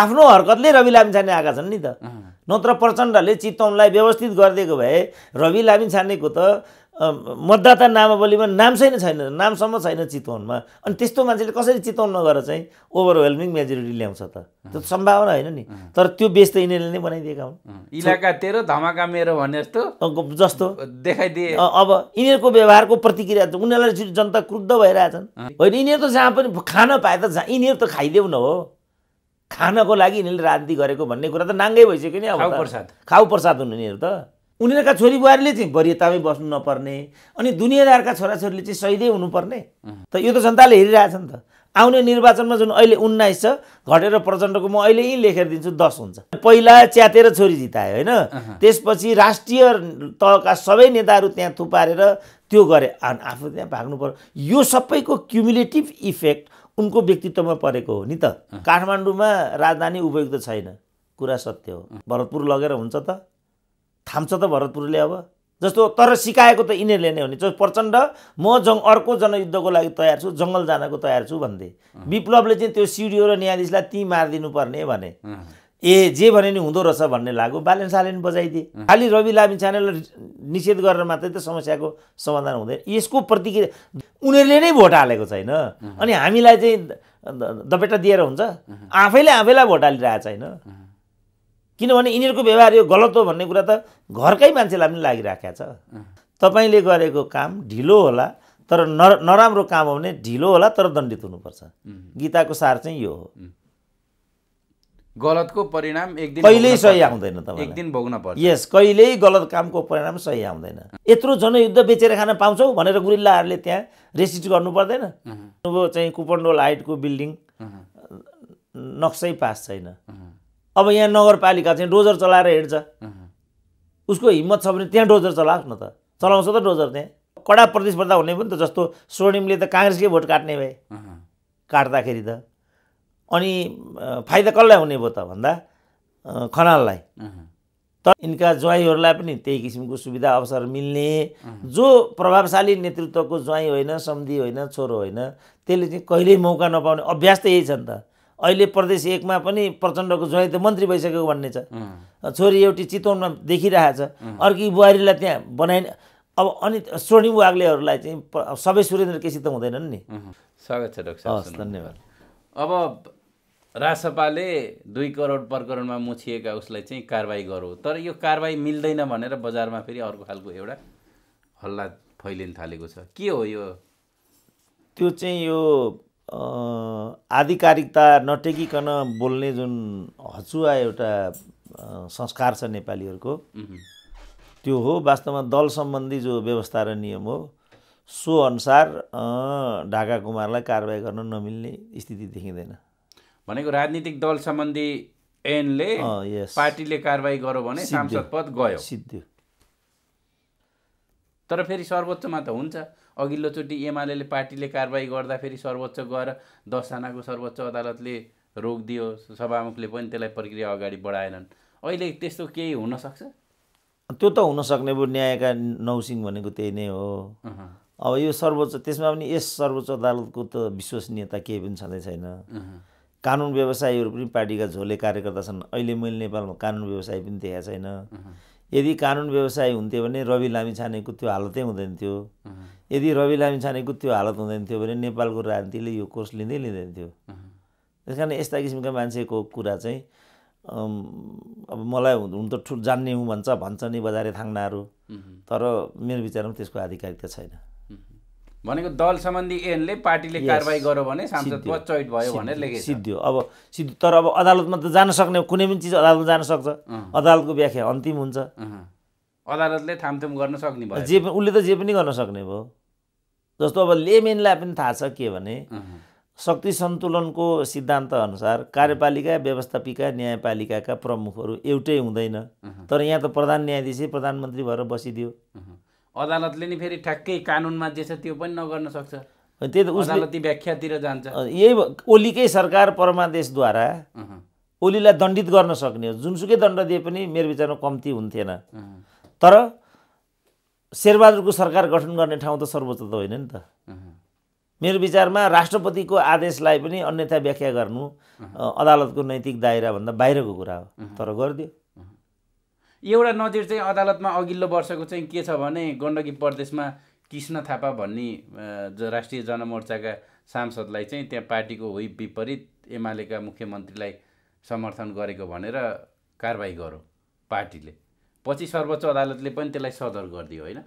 आफ्नो हरकतले रवि लामिछाने आएका छन् नि त नत्र प्रचण्डले चितौनलाई व्यवस्थित गरिदिएको भए रवि लामिछानेको त मतदाता नामावलीमा नाम छैन छैन नामसम्म छैन चितवनमा अनि त्यस्तो मान्छेले कसरी चितवन नगर चाहिँ ओभरवेल्मिङ मेजोरिटी ल्याउँछ त त्यो सम्भावना होइन नि तर त्यो बेच त यिनीहरूले नै बनाइदिएका हुन् इलाका तेरो धमाका मेरो भने जस्तो जस्तो देखाइदिए अब यिनीहरूको व्यवहारको प्रतिक्रिया उनीहरूलाई जनता क्रुद्ध भइरहेछन् होइन यिनीहरू त जहाँ पनि खान पाए त जहाँ यिनीहरू त खाइदेऊ न हो खानको लागि यिनीहरूले राजनीति गरेको भन्ने कुरा त नाङ्गै भइसक्यो नि अब प्रसाद खाउ प्रसाद हुनु यिनीहरू त उनीहरूका छोरी बुहारीले चाहिँ वरियतामै बस्नु नपर्ने अनि दुनियाँदारका छोराछोरीले चाहिँ सहिदै हुनुपर्ने त यो त जनताले हेरिरहेछ नि त आउने निर्वाचनमा जुन अहिले उन्नाइस छ घटेर प्रचण्डको म अहिले यहीँ लेखेर दिन्छु दस हुन्छ पहिला च्यातेर छोरी जितायो होइन त्यसपछि राष्ट्रिय तहका सबै नेताहरू त्यहाँ थुपारेर त्यो गरे आफू त्यहाँ भाग्नु पर्यो यो सबैको क्युमुलेटिभ इफेक्ट उनको व्यक्तित्वमा परेको हो नि त काठमाडौँमा राजधानी उपयुक्त छैन कुरा सत्य हो भरतपुर लगेर हुन्छ त थाम्छ त भरतपुरले अब जस्तो तर सिकाएको त यिनीहरूले नै हो नि जस्तो प्रचण्ड म जङ अर्को जनयुद्धको लागि तयार छु जङ्गल जानको तयार छु भन्दै विप्लवले चाहिँ त्यो सिडिओ र न्यायाधीशलाई ती मारिदिनु पर्ने भने ए जे भने नि हुँदो रहेछ भन्ने लाग्यो बालेन सालेन बजाइदिए खालि रवि लामी च्यानललाई निषेध गरेर मात्रै त समस्याको समाधान हुँदैन यसको प्रतिक्रिया उनीहरूले नै भोट हालेको छैन अनि हामीलाई चाहिँ दपेटा दिएर हुन्छ आफैले आफैलाई भोट हालिरहेको छैन किनभने यिनीहरूको व्यवहार यो गलत हो भन्ने कुरा त घरकै मान्छेलाई पनि लागिरहेको छ तपाईँले गरेको काम ढिलो होला तर नराम्रो काम हो भने ढिलो होला तर दण्डित हुनुपर्छ गीताको सार चाहिँ यो हो गलतको परिणाम एक कहिल्यै सही आउँदैन तपाईँ एक दिन भोग्न पर्छ यस कहिल्यै गलत कामको परिणाम सही आउँदैन यत्रो जनयुद्ध बेचेर खान पाउँछौ भनेर गुरिल्लाहरूले त्यहाँ रेसिस्ट गर्नु पर्दैन अब चाहिँ कुपन्डोल हाइटको बिल्डिङ नक्सै पास छैन अब यहाँ नगरपालिका चाहिँ डोजर चलाएर हिँड्छ उसको हिम्मत छ भने त्यहाँ डोजर चलाओस् न त चलाउँछ त डोजर त्यहाँ कडा प्रतिस्पर्धा हुने पनि त जस्तो स्वर्णिमले त काङ्ग्रेसकै भोट काट्ने भए काट्दाखेरि त अनि फाइदा कसलाई हुने भयो त भन्दा खनाललाई त यिनका ज्वाइँहरूलाई पनि त्यही किसिमको सुविधा अवसर मिल्ने जो प्रभावशाली नेतृत्वको ज्वाइँ होइन सम्धि होइन छोरो होइन त्यसले चाहिँ कहिल्यै मौका नपाउने अभ्यास त यही छ नि त अहिले प्रदेश एकमा पनि प्रचण्डको ज्वाइँ त मन्त्री भइसकेको भन्ने छ छोरी एउटी चितवनमा देखिरहेछ अर्की बुहारीलाई त्यहाँ बनाइ अब अनि स्वर्णिम वाग्लेहरूलाई चाहिँ सबै सुरेन्द्र केसी त हुँदैनन् नि स्वागत छ डक्टर धन्यवाद अब रासपाले दुई करोड प्रकरणमा मुछिएका उसलाई चाहिँ कारवाही गरौँ तर यो कारवाही मिल्दैन भनेर बजारमा फेरि अर्को खालको एउटा हल्ला फैलिन थालेको छ के हो यो त्यो चाहिँ यो आधिकारिकता नटेकिकन बोल्ने जुन हचुवा एउटा संस्कार छ नेपालीहरूको त्यो हो वास्तवमा दल सम्बन्धी जो व्यवस्था र नियम हो सो अनुसार ढाका कुमारलाई कारवाही गर्न नमिल्ने स्थिति देखिँदैन भनेको राजनीतिक दल सम्बन्धी एनले पार्टीले कारवाही गर्यो भने सांसद पद गयो सिद्धि तर फेरि सर्वोच्चमा त हुन्छ अघिल्लोचोटि एमाले पार्टीले कारवाही गर्दा फेरि सर्वोच्च गएर दसजनाको सर्वोच्च अदालतले रोक दियो सभामुखले पनि त्यसलाई प्रक्रिया अगाडि बढाएनन् अहिले त्यस्तो केही हुनसक्छ त्यो त हुनसक्ने भयो न्यायका नौसिंह भनेको त्यही नै हो अब यो सर्वोच्च त्यसमा पनि यस सर्वोच्च अदालतको त विश्वसनीयता केही पनि छँदै छैन कानुन व्यवसायीहरू पनि पार्टीका झोले कार्यकर्ता छन् अहिले मैले नेपालमा कानुन व्यवसाय पनि देखाएको छैन यदि कानुन व्यवसाय हुन्थ्यो भने रवि लामी छानेको त्यो हालतै हुँदैन थियो यदि रवि लामी छानेको त्यो हालत हुँदैन थियो भने नेपालको राजनीतिले यो कोर्स लिँदै लिँदैन थियो त्यस कारण यस्ता किसिमका मान्छेको कुरा चाहिँ अब मलाई हुन त ठुलो जान्ने हुँ भन्छ भन्छ नि बजारे थाङ्नाहरू तर मेरो विचारमा त्यसको आधिकारिकता छैन भनेको दल सम्बन्धी ऐनले पार्टीले कारवाही गर्यो भने सांसद चैत भयो भनेर लेखेको सिद्धियो अब सिद्धि तर अब अदालतमा त जान सक्ने कुनै पनि चिज अदालतमा जान सक्छ अदालतको व्याख्या अन्तिम हुन्छ अदालतले थामथुम गर्न सक्ने भयो जे पनि उसले त जे पनि गर्न सक्ने भयो जस्तो अब लेमेनलाई पनि थाहा छ के भने शक्ति सन्तुलनको सिद्धान्त अनुसार कार्यपालिका व्यवस्थापिका न्यायपालिकाका प्रमुखहरू एउटै हुँदैन तर यहाँ त प्रधान न्यायाधीशै प्रधानमन्त्री भएर बसिदियो अदालतले नि फेरि ठ्याक्कै कानुनमा जे छ त्यो पनि नगर्न सक्छ त्यही त अदालती व्याख्यातिर जान्छ यही ओलीकै सरकार परमादेशद्वारा ओलीलाई दण्डित गर्न सक्ने हो जुनसुकै दण्ड दिए पनि मेरो विचारमा कम्ती हुन्थेन तर शेरबहादुरको सरकार गठन गर्ने ठाउँ त सर्वोच्च त होइन नि त मेरो विचारमा राष्ट्रपतिको आदेशलाई पनि अन्यथा व्याख्या गर्नु अदालतको नैतिक दायराभन्दा बाहिरको कुरा हो तर गरिदियो एउटा नजिर चाहिँ अदालतमा अघिल्लो वर्षको चाहिँ के छ भने गण्डकी प्रदेशमा कृष्ण थापा भन्ने राष्ट्रिय जनमोर्चाका सांसदलाई चाहिँ त्यहाँ पार्टीको होइन विपरीत एमालेका मुख्यमन्त्रीलाई समर्थन गरेको भनेर कारवाही गर्यो पार्टीले पछि सर्वोच्च अदालतले पनि त्यसलाई सदर गरिदियो होइन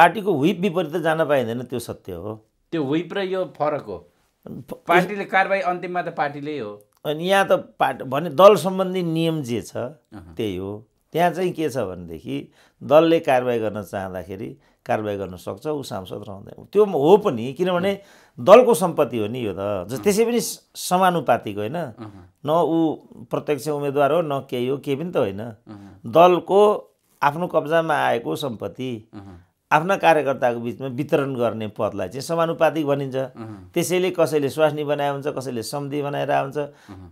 पार्टीको हुप विपरीत त जान पाइँदैन त्यो सत्य हो त्यो हुप र यो फरक हो पार्टीले कारवाही अन्तिममा त पार्टीले हो अनि यहाँ त पार्टी भने दल सम्बन्धी नियम जे छ त्यही हो त्यहाँ चाहिँ के छ भनेदेखि दलले कारवाही गर्न चाहँदाखेरि कारवाही गर्न सक्छ ऊ सांसद रहँदैन त्यो हो पनि किनभने दलको सम्पत्ति हो नि यो त त्यसै पनि समानुपातिक होइन न ऊ प्रत्यक्ष उम्मेदवार हो न केही हो केही पनि त होइन दलको आफ्नो कब्जामा आएको सम्पत्ति आफ्ना कार्यकर्ताको बिचमा वितरण गर्ने पदलाई चाहिँ समानुपातिक भनिन्छ त्यसैले कसैले स्वास्नी बनाएको हुन्छ कसैले सम्धि बनाएर हुन्छ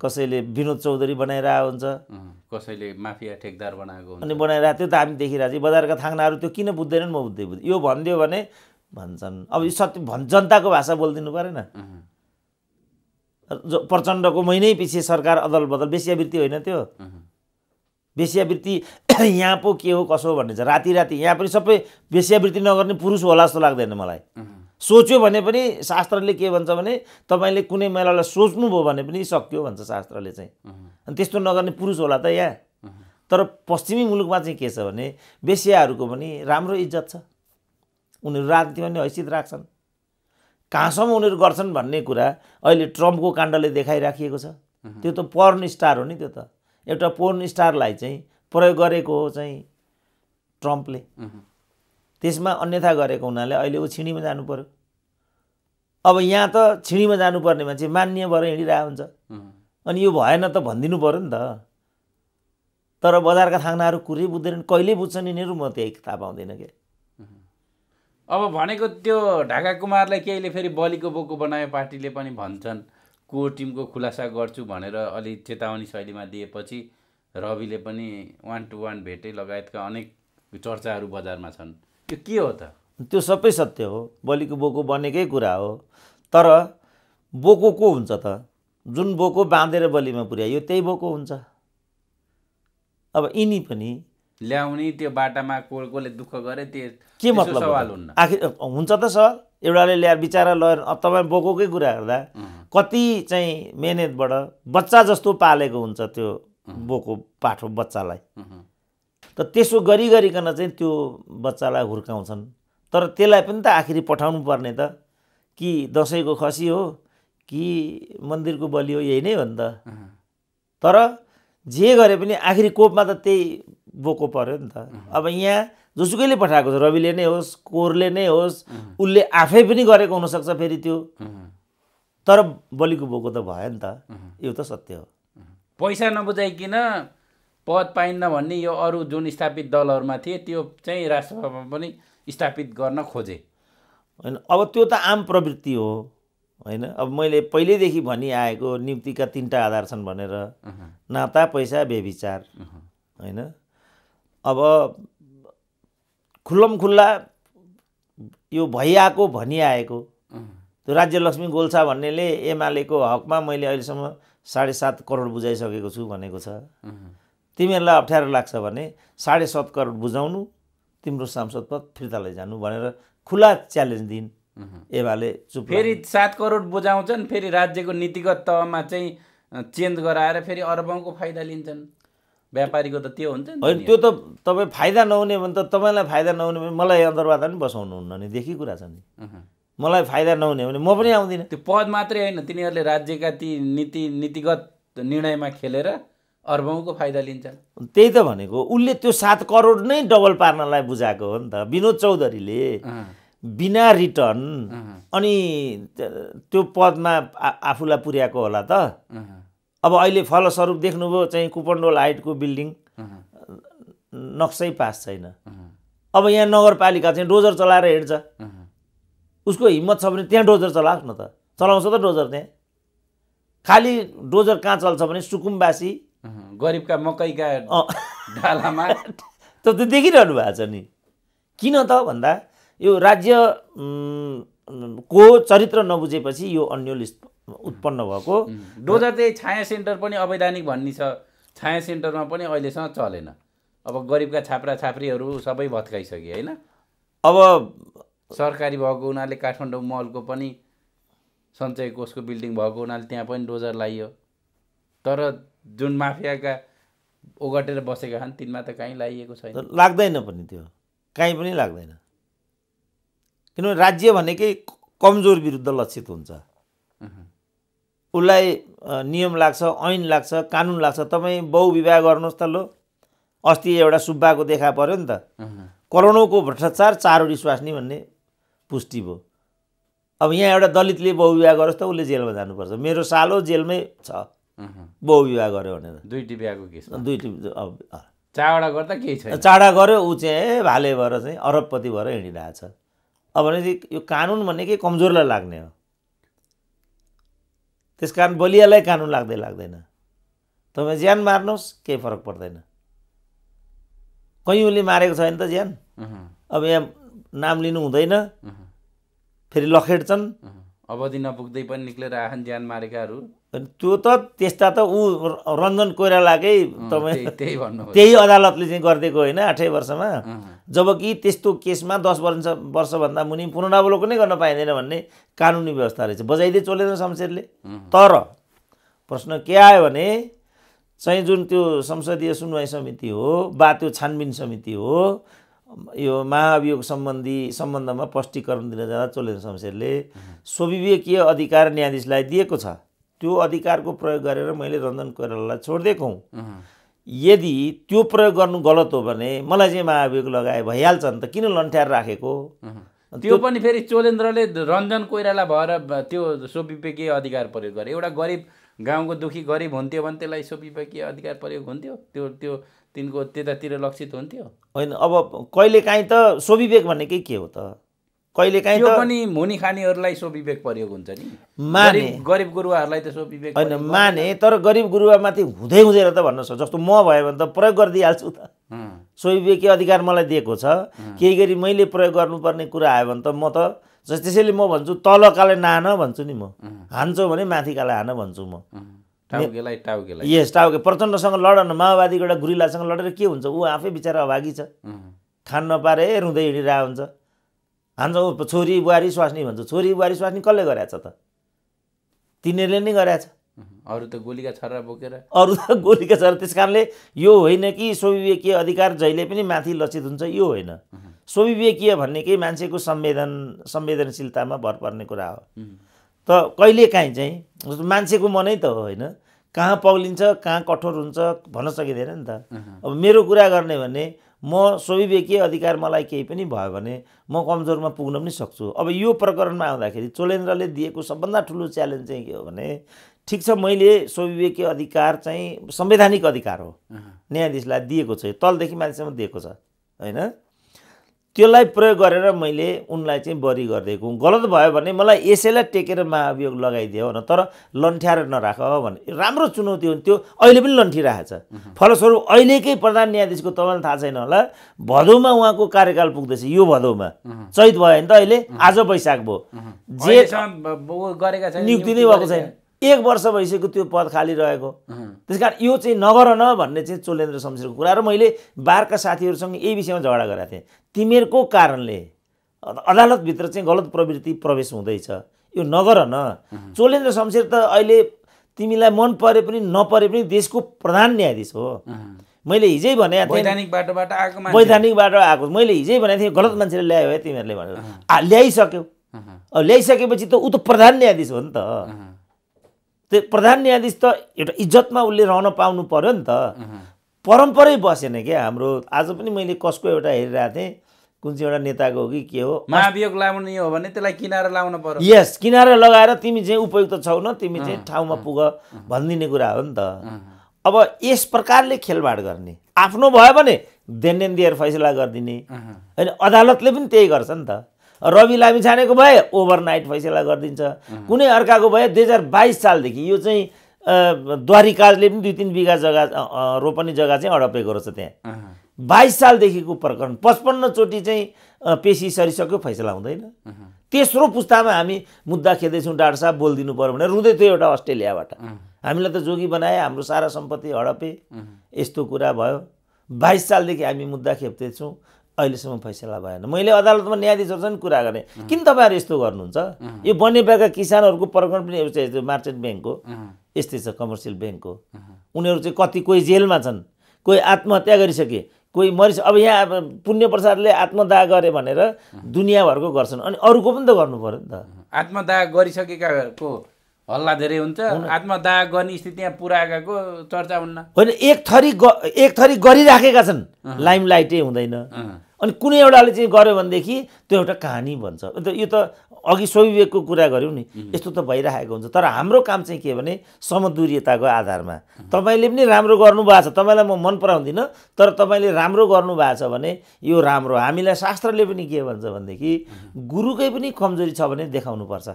कसैले विनोद चौधरी बनाएर हुन्छ कसैले माफिया ठेकदार बनाएको अनि बनाइरहेको त्यो त हामी देखिरहेको छ बजारका थाङ्नाहरू त्यो किन बुझ्दैनन् म बुझ्दै बुझ्दै यो भनिदियो भने भन्छन् अब यो सत्य भन् जनताको भाषा बोलिदिनु परेन प्रचण्डको महिनै पछि सरकार अदल बदल बेसियावृत्ति होइन त्यो वेश्यावृत्ति यहाँ पो के हो कसो भन्ने छ राति राति यहाँ पनि सबै वेश्यावृत्ति नगर्ने पुरुष होला जस्तो लाग्दैन मलाई सोच्यो भने पनि शास्त्रले के भन्छ भने तपाईँले कुनै महिलालाई सोच्नुभयो भने पनि सक्यो भन्छ शास्त्रले चाहिँ अनि त्यस्तो नगर्ने पुरुष होला त यहाँ तर पश्चिमी मुलुकमा चाहिँ के छ भने बेसियाहरूको पनि राम्रो इज्जत छ उनीहरू राजनीतिमा पनि हैसियत राख्छन् कहाँसम्म उनीहरू गर्छन् भन्ने कुरा अहिले ट्रम्पको काण्डले देखाइराखिएको छ त्यो त पर्न स्टार हो नि त्यो त एउटा पोर्न स्टारलाई चाहिँ प्रयोग गरेको हो चाहिँ ट्रम्पले त्यसमा अन्यथा गरेको हुनाले अहिले ऊ छिँडीमा जानु पऱ्यो अब यहाँ त छिँडीमा जानुपर्ने मान्छे मान्य भएर हिँडिरहेको हुन्छ अनि यो भएन त भनिदिनु पऱ्यो नि त तर बजारका थाङ्नाहरू कुरै बुझ्दैनन् कहिले बुझ्छन् यिनीहरू म त्यही थाहा पाउँदिनँ क्या अब भनेको त्यो ढाका कुमारलाई केहीले फेरि बलिको बोको बनायो पार्टीले पनि भन्छन् को टिमको खुलासा गर्छु भनेर अलि चेतावनी शैलीमा दिएपछि रविले पनि वान टु वान भेटे लगायतका अनेक चर्चाहरू बजारमा छन् त्यो के हो त त्यो सबै सत्य हो बलिको बोको बनेकै कुरा हो तर बोको को हुन्छ त जुन बोको बाँधेर बलिमा पुर्यायो त्यही बोको हुन्छ अब यिनी पनि ल्याउने त्यो बाटामा को कसले दुःख गरे त्यो के मतलब सवाल हुन्न आखिर हुन्छ त सर एउटाले ल्याएर बिचरा लयर तपाईँ बोकोकै कुरा हेर्दा कति चाहिँ मेहनतबाट बच्चा जस्तो पालेको हुन्छ त्यो बोको पाठो बच्चालाई त त्यसो गरी गरिकन चाहिँ त्यो बच्चालाई हुर्काउँछन् तर त्यसलाई पनि त आखिरी पठाउनु पर्ने त कि दसैँको खसी हो कि मन्दिरको बलि हो यही नै हो नि त तर जे गरे पनि आखिरी कोपमा त त्यही बोको पऱ्यो नि त अब यहाँ जोसुकैले पठाएको छ रविले नै होस् कोरले नै होस् उसले आफै पनि गरेको हुनसक्छ फेरि त्यो तर बलिको बोको त भयो नि त यो त सत्य हो पैसा नबुझाइकन पद पाइन्न भन्ने यो अरू जुन स्थापित दलहरूमा थिए त्यो चाहिँ राष्ट्रसभामा पनि स्थापित गर्न खोजे होइन अब त्यो त आम प्रवृत्ति हो होइन अब मैले पहिल्यैदेखि भनिआएको नियुक्तिका तिनवटा आधार छन् भनेर नाता पैसा बेविचार होइन अब खुल्लम खुल्ला यो भइआएको भनिआएको त्यो राज्यलक्ष्मी गोल्छा भन्नेले एमालेको हकमा मैले अहिलेसम्म साढे सात करोड बुझाइसकेको छु भनेको छ तिमीहरूलाई अप्ठ्यारो लाग्छ भने साढे सात करोड बुझाउनु तिम्रो सांसद पद फिर्ता लैजानु भनेर खुला च्यालेन्ज दिन एमाले चुप फेरि सात करोड बुझाउँछन् फेरि राज्यको नीतिगत तहमा चाहिँ चेन्ज गराएर फेरि अरबौँको फाइदा लिन्छन् व्यापारीको त त्यो हुन्छ होइन त्यो त तपाईँ फाइदा नहुने भने त तपाईँलाई फाइदा नहुने भने मलाई अन्तर्वार्ता पनि बसाउनुहुन्न नि देखि कुरा छ नि मलाई फाइदा नहुने भने म पनि आउँदिनँ त्यो पद मात्रै होइन तिनीहरूले राज्यका ती नीति नीतिगत निर्णयमा खेलेर अर्बौँको फाइदा लिन्छन् त्यही त भनेको उसले त्यो सात करोड नै डबल पार्नलाई बुझाएको हो नि त विनोद चौधरीले बिना रिटर्न अनि त्यो पदमा आफूलाई पुर्याएको होला त अब अहिले फलस्वरूप देख्नुभयो चाहिँ कुपन्डोल हाइटको बिल्डिङ नक्सै पास छैन अब यहाँ नगरपालिका चाहिँ डोजर चलाएर हिँड्छ उसको हिम्मत छ भने त्यहाँ डोजर चलाओस् न त चलाउँछ त डोजर त्यहाँ खालि डोजर कहाँ चल्छ भने सुकुमवासी गरिबका मकैका डालामा त त्यो देखिरहनु भएको छ नि किन त भन्दा यो राज्य को चरित्र नबुझेपछि यो अन्यल उत्पन्न भएको डोजर चाहिँ छाया सेन्टर पनि अवैधानिक भन्ने छ छाया सेन्टरमा पनि अहिलेसम्म चलेन अब गरिबका छाप्रा छाप्रीहरू सबै भत्काइसके होइन अब सरकारी भएको हुनाले काठमाडौँ महलको पनि सञ्चय कोषको बिल्डिङ भएको हुनाले त्यहाँ पनि डोजर लाइयो तर जुन माफियाका ओगटेर बसेका छन् तिनमा त कहीँ लाइएको छैन लाग्दैन पनि त्यो काहीँ पनि लाग्दैन किनभने राज्य भनेकै कमजोर विरुद्ध लक्षित हुन्छ उसलाई नियम लाग्छ ऐन लाग्छ कानुन लाग्छ तपाईँ बहुविवाह गर्नुहोस् त लो अस्ति एउटा सुब्बाको देखा पऱ्यो नि त करोडौँको भ्रष्टाचार विश्वास नि भन्ने पुष्टि भयो अब यहाँ एउटा दलितले बहुविवाह गरोस् त उसले जेलमा जानुपर्छ मेरो सालो जेलमै छ बहुविवाह गर्यो भनेर दुईटी बिहाको केस दुईटी अब चाडा गर्दा केही छैन चाडा गऱ्यो ऊ चाहिँ भाले भएर चाहिँ अरबपति भएर हिँडिरहेछ अब भनेपछि यो कानुन भन्ने के कमजोरलाई लाग्ने हो त्यस कारण बलियालाई कानुन लाग्दै लाग्दैन तपाईँ ज्यान मार्नुहोस् केही फरक पर्दैन कैयौँले मारेको छ भने त ज्यान अब यहाँ नाम लिनु हुँदैन फेरि लखेट्छन् अवधि नपुग्दै पनि निक्लेर छन् ज्यान मारेकाहरू त्यो त त्यस्ता त ऊ रञ्जन कोइरालाकै तपाईँ त्यही अदालतले चाहिँ गरिदिएको होइन आठै वर्षमा जबकि त्यस्तो केसमा दस वर्ष वर्षभन्दा मुनि पुनरावलोकनै गर्न पाइँदैन भन्ने कानुनी व्यवस्था रहेछ बजाइदिए चलेन शमशेरले तर प्रश्न के आयो भने चाहिँ जुन त्यो संसदीय सुनवाई समिति हो वा त्यो छानबिन समिति हो यो महाअभियोग सम्बन्धी सम्बन्धमा स्पष्टीकरण दिन जाँदा चोलेन शमशेरले स्वविवेकीय अधिकार न्यायाधीशलाई दिएको छ त्यो अधिकारको प्रयोग गरेर मैले रन्जन कोइरालालाई छोडिदिएको हुँ यदि त्यो प्रयोग गर्नु गलत हो भने मलाई चाहिँ महाभियोग लगाए भइहाल्छ नि त किन लन्ठ्याएर राखेको त्यो पनि फेरि चोलेन्द्रले रञ्जन कोइराला भएर त्यो स्वविवेकीय अधिकार प्रयोग गरे एउटा गरिब गाउँको दुःखी गरिब हुन्थ्यो भने त्यसलाई स्वविवेकीय अधिकार प्रयोग हुन्थ्यो त्यो त्यो तिनको त्यतातिर लक्षित हुन्थ्यो होइन अब कहिले काहीँ त स्वविवेक भनेकै के हो त कहिलेकाहीँ त्यो पनि मुनि खानेहरूलाई सो विवेक प्रयोग हुन्छ नि माने गरिब गुरुवाहरूलाई त सो विवेक होइन माने तर गरिब गुरुवामाथि हुँदै हुँदैन त भन्नुहोस् जस्तो म भयो भने त प्रयोग गरिदिइहाल्छु त सो विवेकीय अधिकार मलाई दिएको छ केही गरी मैले प्रयोग गर्नुपर्ने कुरा आयो भने त म त जस त्यसैले म भन्छु तलकाले नहान भन्छु नि म हान्छौ भने माथिकालाई हान भन्छु म यस टाउके प्रचण्डसँग लडन माओवादीको एउटा गुरिलासँग लडेर के हुन्छ ऊ आफै बिचरा अभागी छ खान नपाएर रुँदै हिँडिरहेको हुन्छ हाम्रो छोरी बुहारी स्वास्नी भन्छ छोरी बुहारी स्वास्नी कसले गराएछ त तिनीहरूले नै गराएछ अरू त गोलीका छरा बोकेर अरू त गोलीका छरा त्यस कारणले यो होइन कि स्वविवेकीय अधिकार जहिले पनि माथि लक्षित हुन्छ यो होइन स्वविवेकीय भन्ने केही मान्छेको संवेदन संवेदनशीलतामा भर पर्ने कुरा हो त कहिलेकाहीँ चाहिँ मान्छेको मनै त हो होइन कहाँ पग्लिन्छ कहाँ कठोर हुन्छ भन्न सकिँदैन नि त अब मेरो कुरा गर्ने भने म स्वविवेकीय अधिकार मलाई केही पनि भयो भने म कमजोरमा पुग्न पनि सक्छु अब यो प्रकरणमा आउँदाखेरि चोलेन्द्रले दिएको सबभन्दा ठुलो च्यालेन्ज चाहिँ के हो भने ठिक छ मैले स्वविवेकीय अधिकार चाहिँ संवैधानिक अधिकार हो न्यायाधीशलाई दिएको छ तलदेखि मान्छेसम्म दिएको छ होइन त्यसलाई प्रयोग गरेर मैले उनलाई चाहिँ बरी गरिदिएको गलत भयो भने मलाई यसैलाई टेकेर महाभियोग लगाइदियो न तर लन्ठ्याएर नराख भने राम्रो चुनौती हुन् त्यो अहिले पनि लन्ठिरहेको छ फलस्वरूप अहिलेकै प्रधान न्यायाधीशको तपाईँलाई थाहा छैन होला भदौमा उहाँको कार्यकाल पुग्दैछ यो भदौमा चैत भयो भने त अहिले आज वैशाख भयो जे गरेका नियुक्ति नै भएको छैन एक वर्ष भइसक्यो त्यो पद खाली रहेको त्यस कारण यो चाहिँ नगर न भन्ने चाहिँ चोलेन्द्र शमशेरको कुरा र मैले बारका साथीहरूसँग यही विषयमा झगडा गरेको थिएँ तिमीहरूको कारणले अदालतभित्र चाहिँ गलत प्रवृत्ति प्रवेश हुँदैछ यो नगर न चोलेन्द्र शमशेर त अहिले तिमीलाई मन परे पनि नपरे पनि देशको प्रधान न्यायाधीश हो मैले हिजै भनेको थिएँ वैधानिकबाट आएको मैले हिजै भनेको थिएँ गलत मान्छेले ल्यायो है तिमीहरूले भनेर ल्याइसक्यो अब ल्याइसकेपछि त ऊ त प्रधान न्यायाधीश हो नि त त्यो प्रधान न्यायाधीश त एउटा इज्जतमा उसले रहन पाउनु पऱ्यो नि त परम्परै बसेन क्या हाम्रो आज पनि मैले कसको एउटा हेरिरहेको थिएँ कुन चाहिँ एउटा नेताको हो कि के हो महाभियोग लाउने हो भने त्यसलाई किनारा लाउनु पर्यो यस किनारा लगाएर तिमी चाहिँ उपयुक्त छौ न तिमी चाहिँ ठाउँमा पुग भनिदिने कुरा हो नि त अब यस प्रकारले खेलबाड गर्ने आफ्नो भयो भने देन दिएर फैसला गरिदिने होइन अदालतले पनि त्यही गर्छ नि त रवि लामिछानेको भए ओभरनाइट फैसला गरिदिन्छ कुनै अर्काको भए दुई हजार बाइस सालदेखि यो चाहिँ द्वारिकाले पनि दुई तिन बिघा जग्गा रोपनी जग्गा चाहिँ अडपेको रहेछ त्यहाँ बाइस सालदेखिको प्रकरण पचपन्नचोटि चाहिँ पेसी सरिसक्यो फैसला हुँदैन तेस्रो पुस्तामा हामी मुद्दा खेल्दैछौँ डाक्टर साहब बोलिदिनु पऱ्यो भने रुँदै थियो एउटा अस्ट्रेलियाबाट हामीलाई त जोगी बनाए हाम्रो सारा सम्पत्ति हडपे यस्तो कुरा भयो बाइस सालदेखि हामी मुद्दा खेप्दैछौँ अहिलेसम्म फैसला भएन मैले अदालतमा न्यायाधीशहरूसँग कुरा गरेँ किन तपाईँहरू यस्तो गर्नुहुन्छ यो बनेपाका किसानहरूको प्रकरण पनि एउटा मार्चेन्ट ब्याङ्कको यस्तै छ कमर्सियल ब्याङ्कको उनीहरू चाहिँ कति कोही जेलमा छन् कोही आत्महत्या गरिसके कोही मरिस अब यहाँ पुण्य प्रसादले आत्मदाह गरे भनेर दुनियाँभरको गर्छन् अनि अरूको पनि त गर्नु पऱ्यो नि त आत्मदाह गरिसकेकाको हल्ला धेरै हुन्छ आत्मदाह गर्ने स्थिति यहाँ पुऱ्याएको चर्चा हुन्न होइन एक थरी एक थरी गरिराखेका छन् लाइम लाइटै हुँदैन अनि कुनै एउटाले चाहिँ गऱ्यो भनेदेखि त्यो एउटा कहानी भन्छ अन्त यो त अघि स्वविवेकको कुरा गऱ्यौँ नि यस्तो त भइरहेको हुन्छ तर हाम्रो काम चाहिँ के भने समदुरीयताको आधारमा तपाईँले पनि राम्रो गर्नुभएको छ तपाईँलाई म मन पराउँदिनँ तर तपाईँले राम्रो गर्नुभएको छ भने यो राम्रो हामीलाई शास्त्रले पनि के भन्छ भनेदेखि गुरुकै पनि कमजोरी छ भने देखाउनुपर्छ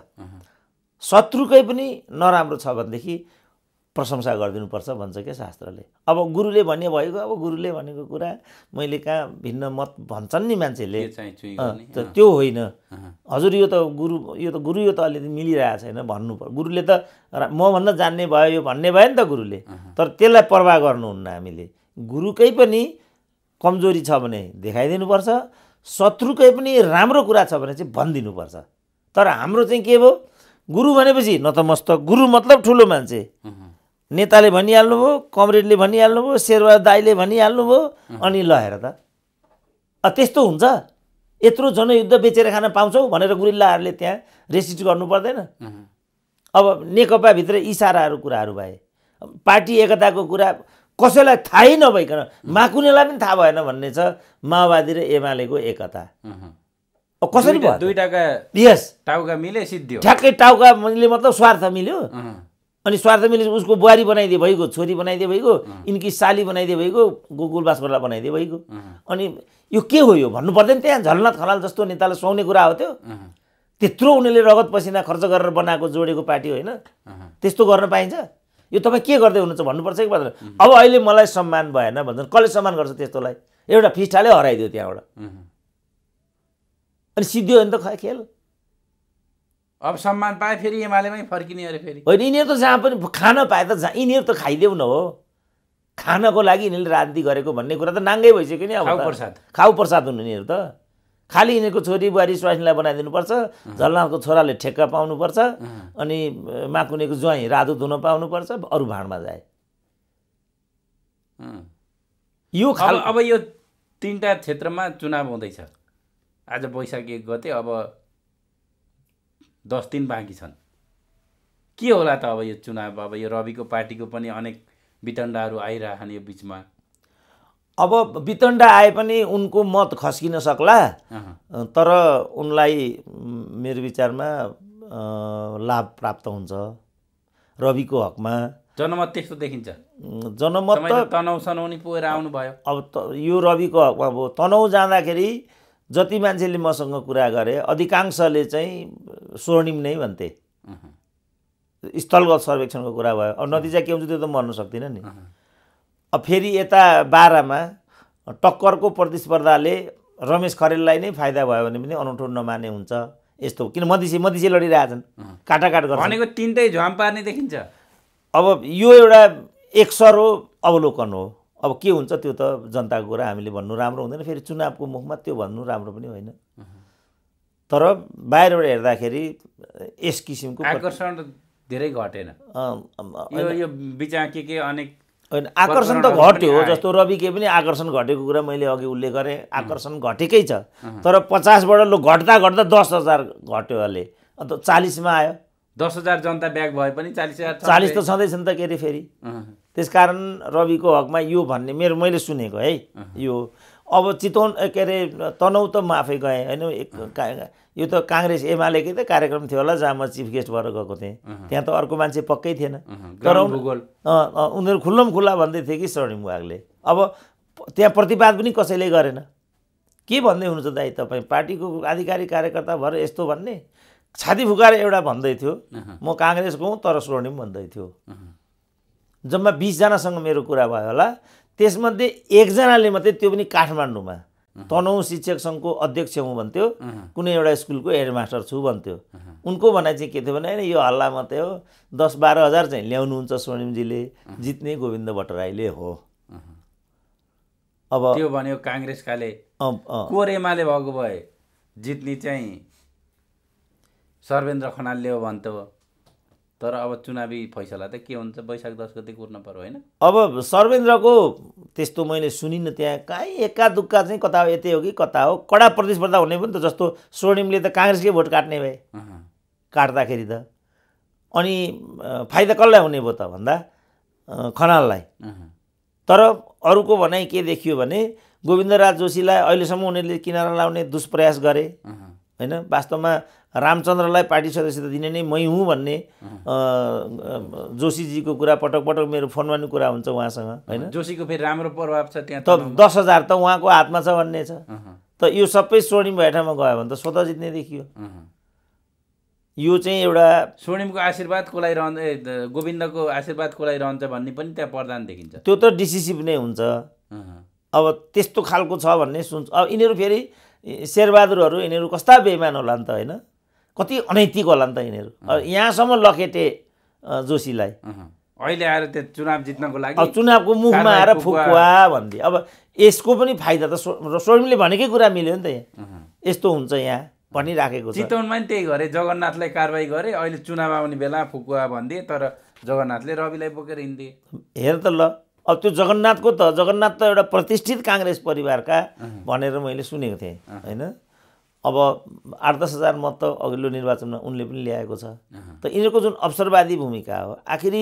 शत्रुकै पनि नराम्रो छ भनेदेखि प्रशंसा गरिदिनुपर्छ भन्छ क्या शास्त्रले अब गुरुले भन्ने भएको अब गुरुले भनेको कुरा मैले कहाँ भिन्न मत भन्छन् नि मान्छेले त्यो होइन हजुर यो त गुरु यो त गुरु यो त अलिअलि मिलिरहेको छैन भन्नु पर्यो गुरुले त मभन्दा जान्ने भयो यो भन्ने भयो नि त गुरुले तर त्यसलाई प्रवाह गर्नुहुन्न हामीले गुरुकै पनि कमजोरी छ भने देखाइदिनुपर्छ शत्रुकै पनि राम्रो कुरा छ भने चाहिँ भनिदिनुपर्छ तर हाम्रो चाहिँ के भयो गुरु भनेपछि न गुरु मतलब ठुलो मान्छे नेताले भनिहाल्नुभयो कमरेडले भनिहाल्नुभयो शेरवा दाईले भनिहाल्नुभयो अनि ल हेर त त्यस्तो हुन्छ यत्रो जनयुद्ध बेचेर खान पाउँछौ भनेर गुरिल्लाहरूले त्यहाँ रेसिस्ट गर्नु पर्दैन अब नेकपाभित्र इसाराहरू कुराहरू भए पार्टी एकताको कुरा कसैलाई थाहै नभइकन माकुनेलाई पनि थाहा भएन भन्ने छ माओवादी र एमालेको एकता कसरी भयो दुइटाका यस टाउका मिले सिद्धि ठ्याक्कै टाउका मिले मतलब स्वार्थ मिल्यो अनि स्वार्थ मिले उसको बुहारी बनाइदिए भइगयो छोरी बनाइदिए भइगयो यिनकी साली बनाइदिए भइगयो गोकुल बास्कोलाई बनाइदिए भइगयो अनि यो के हो यो भन्नु पर्दैन त्यहाँ झलनाथ खनाल जस्तो नेताले सुहाउने कुरा हो त्यो त्यत्रो उनीहरूले रगत पसिना खर्च गरेर बनाएको जोडेको पार्टी होइन त्यस्तो गर्न पाइन्छ यो तपाईँ के गर्दै हुनुहुन्छ भन्नुपर्छ कि भन्दैन अब अहिले मलाई सम्मान भएन भन्छन् कसले सम्मान गर्छ त्यस्तोलाई एउटा फिस्टाले हराइदियो त्यहाँबाट अनि सिद्धियो भने त खै खेल अब सम्मान पाए फेरि एमालेमै फर्किने अरे फेरि होइन यिनीहरू त जहाँ पनि खान पाए त जहाँ यिनीहरू त खाइदेऊ न हो खानको लागि यिनीहरूले राजनीति गरेको भन्ने कुरा त नाङ्गै भइसक्यो नि अब प्रसाद खाउ प्रसाद हुनु यिनीहरू त खालि यिनीहरूको छोरी बुहारी स्वास्नीलाई बनाइदिनुपर्छ झलनाथको छोराले ठेक्का पाउनुपर्छ अनि माकुनेको ज्वाइँ रातो धुन पाउनुपर्छ अरू भाँडमा जाए यो खाल अब यो तिनवटा क्षेत्रमा चुनाव हुँदैछ आज वैशाख एक गते अब दस दिन बाँकी छन् के होला त अब यो चुनाव अब यो रविको पार्टीको पनि अनेक वितण्डाहरू आइरहन् यो बिचमा अब वितण्डा आए पनि उनको मत खस्किन सक्ला तर उनलाई मेरो विचारमा लाभ प्राप्त हुन्छ रविको हकमा जनमत त्यस्तो देखिन्छ जनमत त तनाउ सनाउ नि पुगेर आउनुभयो अब यो रविको हकमा अब तनाउ जाँदाखेरि जति मान्छेले मसँग कुरा गरे अधिकांशले चाहिँ स्वर्णिम नै भन्थे स्थलगत सर्वेक्षणको कुरा भयो अब नतिजा के हुन्छ त्यो त भन्नु सक्दिनँ नि अब फेरि यता बाह्रमा टक्करको प्रतिस्पर्धाले रमेश खरेललाई नै फाइदा भयो भने पनि अनौठो नमाने हुन्छ यस्तो किन मधेसी मधेसी लडिरहेछन् काटाकाट गर्छ भनेको तिनटै झम पार्ने देखिन्छ अब यो एउटा एक हो अवलोकन हो अब के हुन्छ त्यो त जनताको कुरा हामीले भन्नु राम्रो हुँदैन फेरि चुनावको मुखमा त्यो भन्नु राम्रो पनि होइन तर बाहिरबाट हेर्दाखेरि यस किसिमको आकर्षण धेरै घटेन यो बिचमा के के अनेक होइन आकर्षण त घट्यो जस्तो रवि के पनि आकर्षण घटेको कुरा मैले अघि उल्लेख गरेँ आकर्षण घटेकै छ तर पचासबाट लो घट्दा घट्दा दस हजार घट्यो अहिले अन्त चालिसमा आयो दस हजार जनता ब्याग भए पनि चालिस हजार चालिस त छँदैछ नि त के अरे फेरि त्यस कारण रविको हकमा यो भन्ने मेरो मैले सुनेको है यो अब चितवन के अरे तनौ त म आफै गएँ होइन यो त काङ्ग्रेस एमालेकै त कार्यक्रम थियो होला जहाँ म चिफ गेस्ट भएर गएको थिएँ त्यहाँ त अर्को मान्छे पक्कै थिएन तर उनीहरू खुल्लम खुल्ला भन्दै थिए कि श्रवण बुवागले अब त्यहाँ प्रतिवाद पनि कसैले गरेन के भन्दै हुनुहुन्छ दाइ तपाईँ पार्टीको आधिकारिक कार्यकर्ता भएर यस्तो भन्ने छाती फुकाएर एउटा भन्दै थियो म काङ्ग्रेसको हुँ तर स्वर्णिम भन्दै थियो जम्मा बिसजनासँग मेरो कुरा भयो होला त्यसमध्ये एकजनाले मात्रै त्यो पनि काठमाडौँमा तनहुँ शिक्षक सङ्घको अध्यक्ष हुँ भन्थ्यो कुनै एउटा स्कुलको हेडमास्टर छु भन्थ्यो उनको भनाइ चाहिँ के थियो भने होइन यो हल्ला मात्रै हो दस बाह्र हजार चाहिँ ल्याउनुहुन्छ स्वर्णिमजीले जित्ने गोविन्द भट्टराईले हो अब त्यो भन्यो काङ्ग्रेसकाले कोरेमाले भएको भए जित्ने चाहिँ सर्वेन्द्र खनालले हो भन्थ्यो तर अब चुनावी फैसला त के हुन्छ वैशाख दस गते कुर्न पर्यो होइन अब सर्वेन्द्रको त्यस्तो मैले सुनिनँ त्यहाँ कहीँ एक्का दुक्का चाहिँ कता यतै हो कि कता हो कडा प्रतिस्पर्धा हुने पनि त जस्तो स्वर्णिमले त काङ्ग्रेसकै भोट काट्ने भए काट्दाखेरि त अनि फाइदा कसलाई हुने भयो त भन्दा खनाललाई तर अरूको भनाइ के देखियो भने गोविन्द राज जोशीलाई अहिलेसम्म उनीहरूले किनारा लाउने दुष्प्रयास गरे होइन वास्तवमा रामचन्द्रलाई पार्टी सदस्यता दिने नै मै हुँ भन्ने जोशीजीको कुरा पटक पटक मेरो फोनमा पनि कुरा हुन्छ उहाँसँग होइन जोशीको फेरि राम्रो प्रभाव छ त्यहाँ त दस हजार त उहाँको हातमा छ भन्ने छ त यो सबै स्वर्णिम भए ठाउँमा गयो भने त स्वत जित्ने देखियो यो चाहिँ एउटा स्वर्णिमको आशीर्वाद कसलाई रहन्छ गोविन्दको आशीर्वाद कसलाई रहन्छ भन्ने पनि त्यहाँ प्रधान देखिन्छ त्यो त डिसिसिभ नै हुन्छ अब त्यस्तो खालको छ भन्ने सुन्छ अब यिनीहरू फेरि शेरबहादुरहरू यिनीहरू कस्ता बेमान होला नि त होइन कति अनैतिक होला नि त यिनीहरू यहाँसम्म लखेटे जोशीलाई अहिले आएर त्यो चुनाव जित्नको लागि अब चुनावको मुखमा आएर फुकुवा भन्थे अब यसको पनि फाइदा त स्वयम्ले भनेकै कुरा मिल्यो नि त यहाँ यस्तो हुन्छ यहाँ भनिराखेको छ चितवनमा पनि त्यही गरे जगन्नाथलाई कारवाही गरे अहिले चुनाव आउने बेला फुकुवा भनिदिए तर जगन्नाथले रविलाई बोकेर हिँडिदिए हेर त ल अब त्यो जगन्नाथको त जगन्नाथ त एउटा प्रतिष्ठित काङ्ग्रेस परिवारका भनेर मैले सुनेको थिएँ होइन अब आठ दस हजार मत त अघिल्लो निर्वाचनमा उनले पनि ल्याएको छ त यिनीहरूको जुन अवसरवादी भूमिका हो आखिरी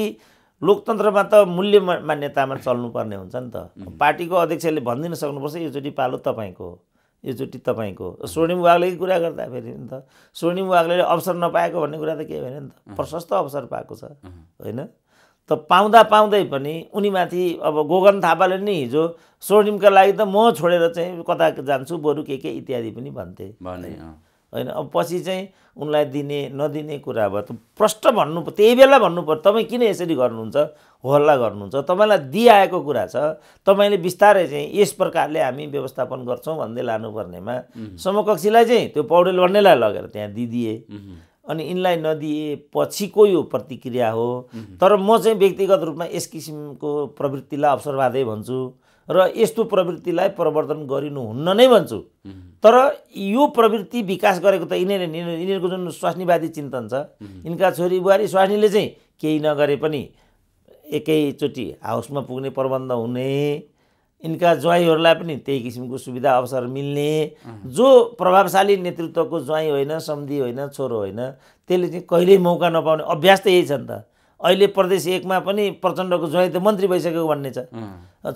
लोकतन्त्रमा त मूल्य मान्यतामा चल्नुपर्ने हुन्छ नि त पार्टीको अध्यक्षले भनिदिन सक्नुपर्छ योचोटि पालो तपाईँको हो योचोटि तपाईँको स्वर्णिम वाग्लेकै कुरा गर्दा फेरि नि त स्वर्णिम वाग्ले अवसर नपाएको भन्ने कुरा त के भने नि त प्रशस्त अवसर पाएको छ होइन त पाउँदा पाउँदै पनि उनीमाथि अब गोगन थापाले नि हिजो स्वर्णिमका लागि त म छोडेर चाहिँ कता जान्छु बरु के के इत्यादि पनि भन्थे भने होइन अब पछि चाहिँ उनलाई दिने नदिने कुरा अब प्रष्ट भन्नु त्यही बेला भन्नु पर्यो तपाईँ किन यसरी गर्नुहुन्छ हल्ला गर्नुहुन्छ तपाईँलाई दिइआएको कुरा छ तपाईँले बिस्तारै चाहिँ यस प्रकारले हामी व्यवस्थापन गर्छौँ भन्दै लानुपर्नेमा समकक्षीलाई चाहिँ त्यो पौडेल भन्नेलाई लगेर त्यहाँ दिदिए अनि यिनलाई नदिएपछिको यो प्रतिक्रिया हो तर म चाहिँ व्यक्तिगत रूपमा यस किसिमको प्रवृत्तिलाई अवसरवादै भन्छु र यस्तो प्रवृत्तिलाई प्रवर्तन गरिनुहुन्न नै भन्छु तर यो प्रवृत्ति विकास गरेको त यिनीहरूले यिनीहरूको जुन स्वास्नीवादी चिन्तन छ यिनका छोरी बुहारी स्वास्नीले चाहिँ केही नगरे पनि एकैचोटि हाउसमा पुग्ने प्रबन्ध हुने यिनका ज्वाइँहरूलाई पनि त्यही किसिमको सुविधा अवसर मिल्ने जो प्रभावशाली नेतृत्वको ज्वाइँ होइन सम्धि होइन छोरो होइन त्यसले चाहिँ कहिल्यै मौका नपाउने अभ्यास त यही छ नि त अहिले प्रदेश एकमा पनि प्रचण्डको ज्वाइँ त मन्त्री भइसकेको भन्ने छ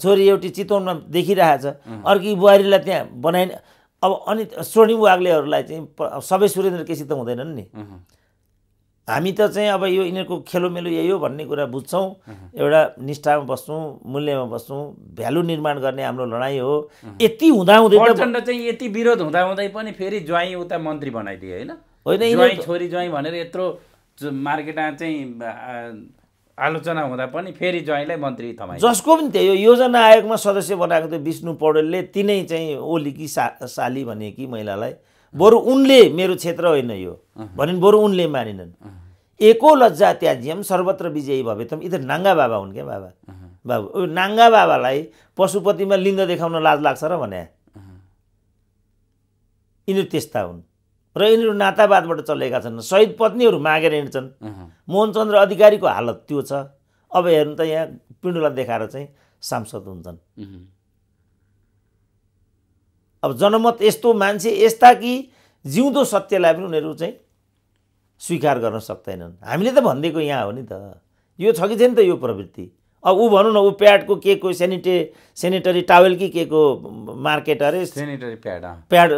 छोरी एउटी चितवनमा देखिरहेछ अर्की बुहारीलाई त्यहाँ बनाइ अब अनि स्वर्णिम वाग्लेहरूलाई चाहिँ सबै सुरेन्द्र केसी त हुँदैनन् नि हामी त चाहिँ अब यो यिनीहरूको खेलोमेलो यही हो भन्ने कुरा बुझ्छौँ एउटा निष्ठामा बस्छौँ मूल्यमा बस्छौँ भ्यालु निर्माण गर्ने हाम्रो लडाइँ हो यति हुँदाहुँदै प्रचण्ड चाहिँ यति विरोध हुँदाहुँदै पनि फेरि ज्वाइँ उता मन्त्री बनाइदिए होइन होइन छोरी ज्वाइँ भनेर यत्रो मार्केटमा चाहिँ आलोचना हुँदा पनि फेरि ज्वाइँलाई मन्त्री थमाइ जसको पनि त्यही हो योजना आयोगमा सदस्य बनाएको थियो विष्णु पौडेलले तिनै चाहिँ ओलीकी सा साली भने कि महिलालाई बरु उनले मेरो क्षेत्र होइन यो भने बरु उनले मानेनन् एको लज्जा त्याज्यम सर्वत्र विजयी भवे त नाङ्गा बाबा हुन् क्या बाबा बाबु ओ नाङ्गा बाबालाई पशुपतिमा लिङ्ग देखाउन लाज लाग्छ र भने यिनीहरू त्यस्ता हुन् र यिनीहरू नातावादबाट चलेका छन् सहिद पत्नीहरू मागेर हिँड्छन् मोहनचन्द्र अधिकारीको हालत त्यो छ अब हेर्नु त यहाँ पिण्डुलाई देखाएर चाहिँ सांसद हुन्छन् अब जनमत यस्तो मान्छे यस्ता कि जिउँदो सत्यलाई पनि उनीहरू चाहिँ स्वीकार गर्न सक्दैनन् हामीले त भनिदिएको यहाँ हो नि त यो छ कि छैन त यो प्रवृत्ति अब ऊ भनौँ न ऊ प्याडको के को सेनिटे सेनिटरी टावेल कि के को मार्केट अरे sanitary pad pad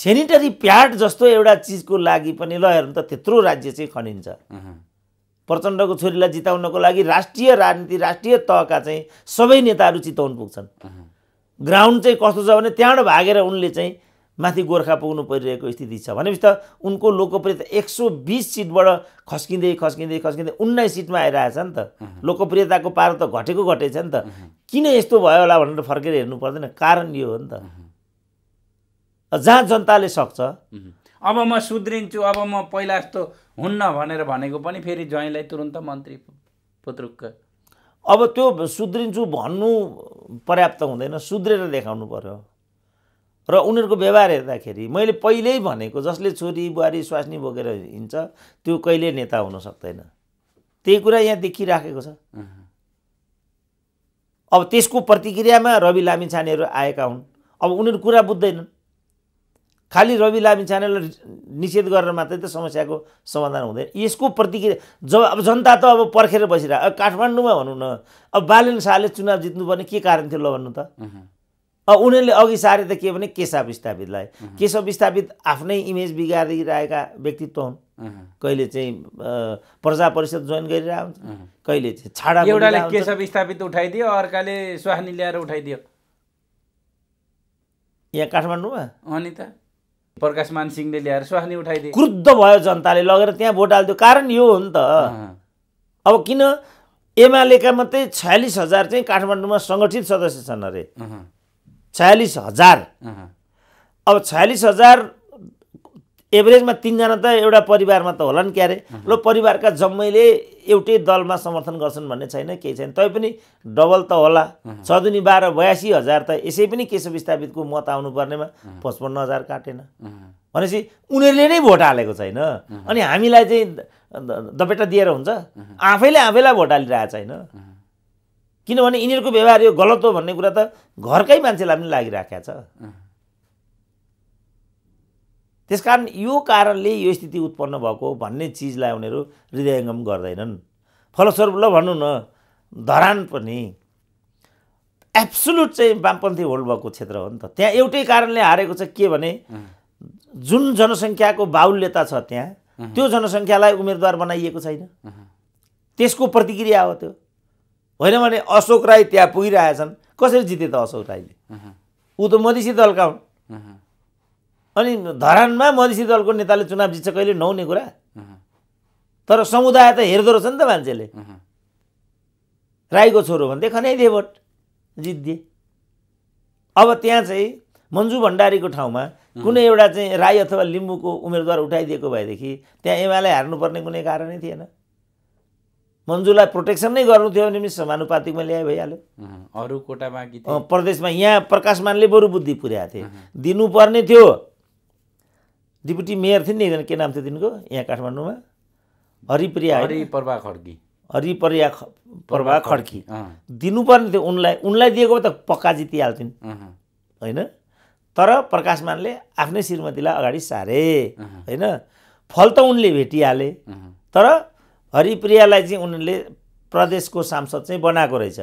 sanitary pad जस्तो एउटा चिजको लागि पनि ल हेर्नु त त्यत्रो राज्य चाहिँ खनिन्छ प्रचण्डको छोरीलाई जिताउनको लागि राष्ट्रिय राजनीति राष्ट्रिय तहका चाहिँ सबै नेताहरू चिताउनु पुग्छन् ग्राउन्ड चाहिँ कस्तो छ भने त्यहाँबाट भागेर उनले चाहिँ माथि गोर्खा पुग्नु परिरहेको स्थिति छ भनेपछि त उनको लोकप्रियता एक सौ बिस सिटबाट खस्किँदै खस्किँदै खस्किँदै उन्नाइस सिटमा आइरहेछ नि त लोकप्रियताको पारो त घटेको घटेछ नि त किन यस्तो भयो होला भनेर फर्केर हेर्नु पर्दैन कारण यो हो नि त जहाँ जनताले सक्छ अब म सुध्रिन्छु अब म पहिला जस्तो हुन्न भनेर भनेको पनि फेरि ज्वाइँलाई तुरुन्त मन्त्री पुत्रुक्क अब त्यो सुध्रिन्छु भन्नु पर्याप्त हुँदैन सुध्रेर देखाउनु पऱ्यो र उनीहरूको व्यवहार हेर्दाखेरि मैले पहिल्यै भनेको जसले छोरी बुहारी स्वास्नी बोकेर हिँड्छ त्यो कहिले नेता हुन सक्दैन त्यही कुरा यहाँ देखिराखेको छ अब त्यसको प्रतिक्रियामा रवि लामिछानेहरू आएका हुन् अब उनीहरू कुरा बुझ्दैनन् खालि रवि लामी च्यानललाई निषेध गरेर मात्रै त समस्याको समाधान हुँदैन यसको प्रतिक्रिया जब अब जनता त अब पर्खेर बसिरहेको अब काठमाडौँमा भनौँ न अब बालन शाहले चुनाव जित्नुपर्ने के कारण थियो ल भन्नु त अब उनीहरूले अघि सारे त के भने केशव विस्थापितलाई केशव विस्थापित आफ्नै इमेज बिगारिरहेका व्यक्तित्व हुन् कहिले चाहिँ प्रजा परिषद जोइन गरिरहेको हुन्छ कहिले चाहिँ छाडा एउटाले केशव उठाइदियो अर्काले सुहानी ल्याएर उठाइदियो यहाँ काठमाडौँमा अनि त प्रकाशमान सिंहले ल्याएर स्वास्नी उठाइदियो क्रुद्ध भयो जनताले लगेर त्यहाँ भोट हालिदियो कारण यो हो नि त अब किन एमालेका मात्रै छयालिस हजार चाहिँ काठमाडौँमा सङ्गठित सदस्य छन् अरे छयालिस हजार अब छयालिस हजार एभरेजमा तिनजना त एउटा परिवारमा त होला नि क्यारे लो परिवारका जम्मैले एउटै दलमा समर्थन गर्छन् भन्ने छैन केही छैन तैपनि डबल त होला छ दुनी बाह्र बयासी हजार त यसै पनि केशव विस्थापितको मत आउनुपर्नेमा पचपन्न हजार काटेन भनेपछि उनीहरूले नै भोट हालेको छैन अनि हामीलाई चाहिँ दपेटा दिएर हुन्छ आफैले आफैलाई भोट हालिरहेको छैन किनभने यिनीहरूको व्यवहार यो गलत हो भन्ने कुरा त घरकै मान्छेलाई पनि लागिराखेको छ त्यसकारण यो कारणले यो स्थिति उत्पन्न भएको भन्ने चिजलाई उनीहरू हृदयङ्गम गर्दैनन् फलस्वरूप ल भनौँ न धरान पनि एब्सोलुट चाहिँ वामपन्थी होल्ड भएको क्षेत्र हो नि त त्यहाँ एउटै कारणले हारेको छ के भने जुन जनसङ्ख्याको बाहुल्यता छ त्यहाँ त्यो जनसङ्ख्यालाई उम्मेदवार बनाइएको छैन त्यसको प्रतिक्रिया हो त्यो होइन भने अशोक राई त्यहाँ पुगिरहेछन् कसरी जिते त अशोक राईले ऊ त मोदीसी दलका हुन् अनि धरानमा मधेसी दलको नेताले चुनाव जित्छ कहिले नहुने कुरा तर समुदाय त हेर्दो रहेछ नि त मान्छेले राईको छोरो भन्दै खनाइदिए भोट जितिदिए अब त्यहाँ चाहिँ मन्जु भण्डारीको ठाउँमा कुनै एउटा चाहिँ राई अथवा लिम्बूको उम्मेदवार उठाइदिएको भएदेखि त्यहाँ एमाले हार्नुपर्ने कुनै कारणै थिएन मन्जुलाई प्रोटेक्सन नै गर्नु थियो भने समानुपातिकमा ल्याए भइहाल्यो अरू कोटामा प्रदेशमा यहाँ प्रकाशमानले बरु बुद्धि पुर्याएको थिए दिनुपर्ने थियो डिपुटी मेयर थियो नि एकजना के नाम थियो तिनको यहाँ काठमाडौँमा हरिप्रिया हरिप्रभा खड्की हरिप्रिया प्रभा खड्की दिनुपर्ने थियो उनलाई उनलाई दिएको त पक्का जितिहाल्थिन् होइन तर प्रकाशमानले आफ्नै श्रीमतीलाई अगाडि सारे होइन फल त उनले भेटिहाले तर हरिप्रियालाई चाहिँ उनले प्रदेशको सांसद चाहिँ बनाएको रहेछ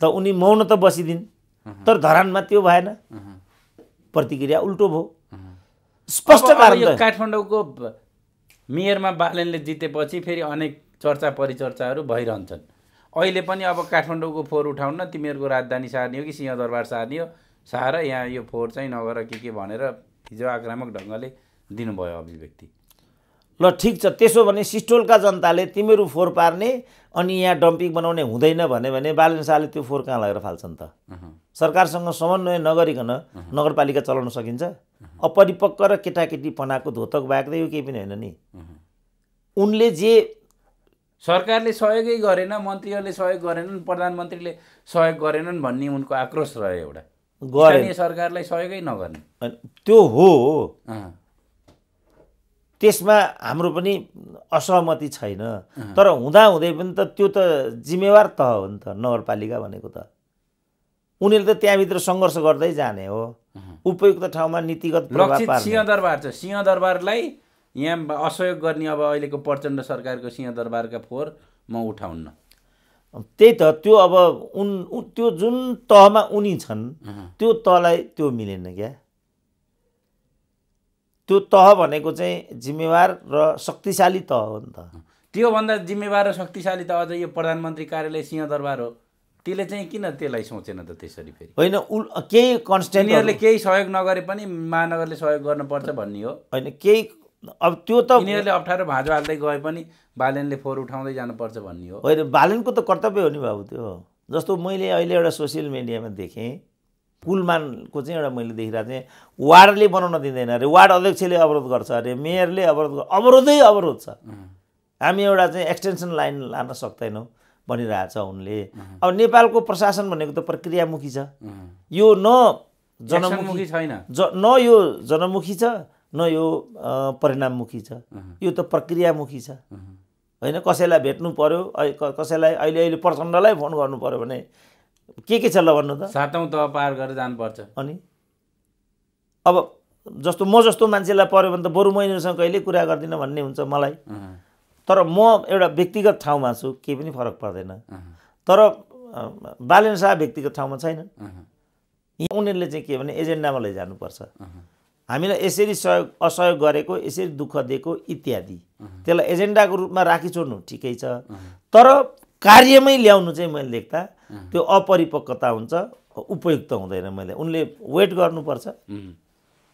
त उनी मौन त बसिदिन् तर धरानमा त्यो भएन प्रतिक्रिया उल्टो भयो स्पष्ट कारण काठमाडौँको मेयरमा बालनले जितेपछि फेरि अनेक चर्चा परिचर्चाहरू भइरहन्छन् अहिले पनि अब काठमाडौँको फोहोर उठाउन तिमीहरूको राजधानी सार्ने हो कि सिंहदरबार सार्ने हो सार यहाँ यो फोहोर चाहिँ नगर के के भनेर हिजो आक्रामक ढङ्गले दिनुभयो अभिव्यक्ति ल ठिक छ त्यसो भने सिस्टोलका जनताले तिमीहरू फोहोर पार्ने अनि यहाँ डम्पिङ बनाउने हुँदैन भन्यो भने बालन शाहले त्यो फोहोर कहाँ लगेर फाल्छन् त सरकारसँग समन्वय नगरिकन नगरपालिका चलाउन सकिन्छ अपरिपक्व र केटाकेटीपनाको धोतक भएको त यो केही पनि होइन नि उनले जे सरकारले सहयोगै गरेन मन्त्रीहरूले सहयोग गरेनन् प्रधानमन्त्रीले सहयोग गरेनन् भन्ने उनको आक्रोश रह्यो एउटा गरे सरकारलाई सहयोगै नगर्ने त्यो हो त्यसमा हाम्रो पनि असहमति छैन तर हुँदाहुँदै पनि त त्यो त जिम्मेवार तह हो नि त नगरपालिका भनेको त उनीहरूले त त्यहाँभित्र सङ्घर्ष गर्दै जाने हो उपयुक्त ठाउँमा नीतिगत सिंहदरबार छ सिंहदरबारलाई यहाँ असहयोग गर्ने अब अहिलेको प्रचण्ड सरकारको सिंहदरबारका फोहोर म उठाउन्न त्यही त त्यो अब उन त्यो जुन तहमा उनी छन् त्यो तहलाई त्यो मिलेन क्या त्यो तह भनेको चाहिँ जिम्मेवार र शक्तिशाली तह हो नि त त्योभन्दा जिम्मेवार र शक्तिशाली त अझ यो प्रधानमन्त्री कार्यालय सिंहदरबार हो त्यसले चाहिँ किन त्यसलाई सोचेन त त्यसरी फेरि होइन केही कन्सटेन्टहरूले केही सहयोग नगरे पनि महानगरले सहयोग गर्नुपर्छ भन्ने हो होइन केही अब त्यो त उनीहरूले अप्ठ्यारो भाँजो हाल्दै गए पनि बालनले फोहोर उठाउँदै जानुपर्छ भन्ने हो होइन बालनको त कर्तव्य हो नि बाबु त्यो जस्तो मैले अहिले एउटा सोसियल मिडियामा देखेँ कुलमानको चाहिँ एउटा मैले देखिरहेको थिएँ वार्डले बनाउन दिँदैन अरे वार्ड अध्यक्षले अवरोध गर्छ अरे मेयरले अवरोध अवरोधै अवरोध छ हामी एउटा चाहिँ एक्सटेन्सन लाइन लान सक्दैनौँ भनिरहेछ उनले अब नेपालको प्रशासन भनेको त प्रक्रियामुखी छ यो न जनमुखी छैन ज न यो जनमुखी छ न यो परिणाममुखी छ यो त प्रक्रियामुखी छ होइन कसैलाई भेट्नु पर्यो कसैलाई अहिले अहिले प्रचण्डलाई फोन गर्नु पऱ्यो भने के के छ ल भन्नु त सातौँ त पार गरेर जानुपर्छ अनि अब जस्तो म जस्तो मान्छेलाई पऱ्यो भने त बरु महिनासँग कहिले कुरा गर्दिनँ भन्ने हुन्छ मलाई तर म एउटा व्यक्तिगत ठाउँमा छु केही पनि फरक पर्दैन तर बालेन शाह व्यक्तिगत ठाउँमा छैन उनीहरूले चाहिँ के भने एजेन्डामा लैजानुपर्छ हामीलाई यसरी सहयोग असहयोग गरेको यसरी दुःख दिएको इत्यादि त्यसलाई एजेन्डाको रूपमा राखी छोड्नु ठिकै छ तर कार्यमै ल्याउनु चाहिँ मैले देख्दा त्यो अपरिपक्वता हुन्छ उपयुक्त हुँदैन मैले उनले वेट गर्नुपर्छ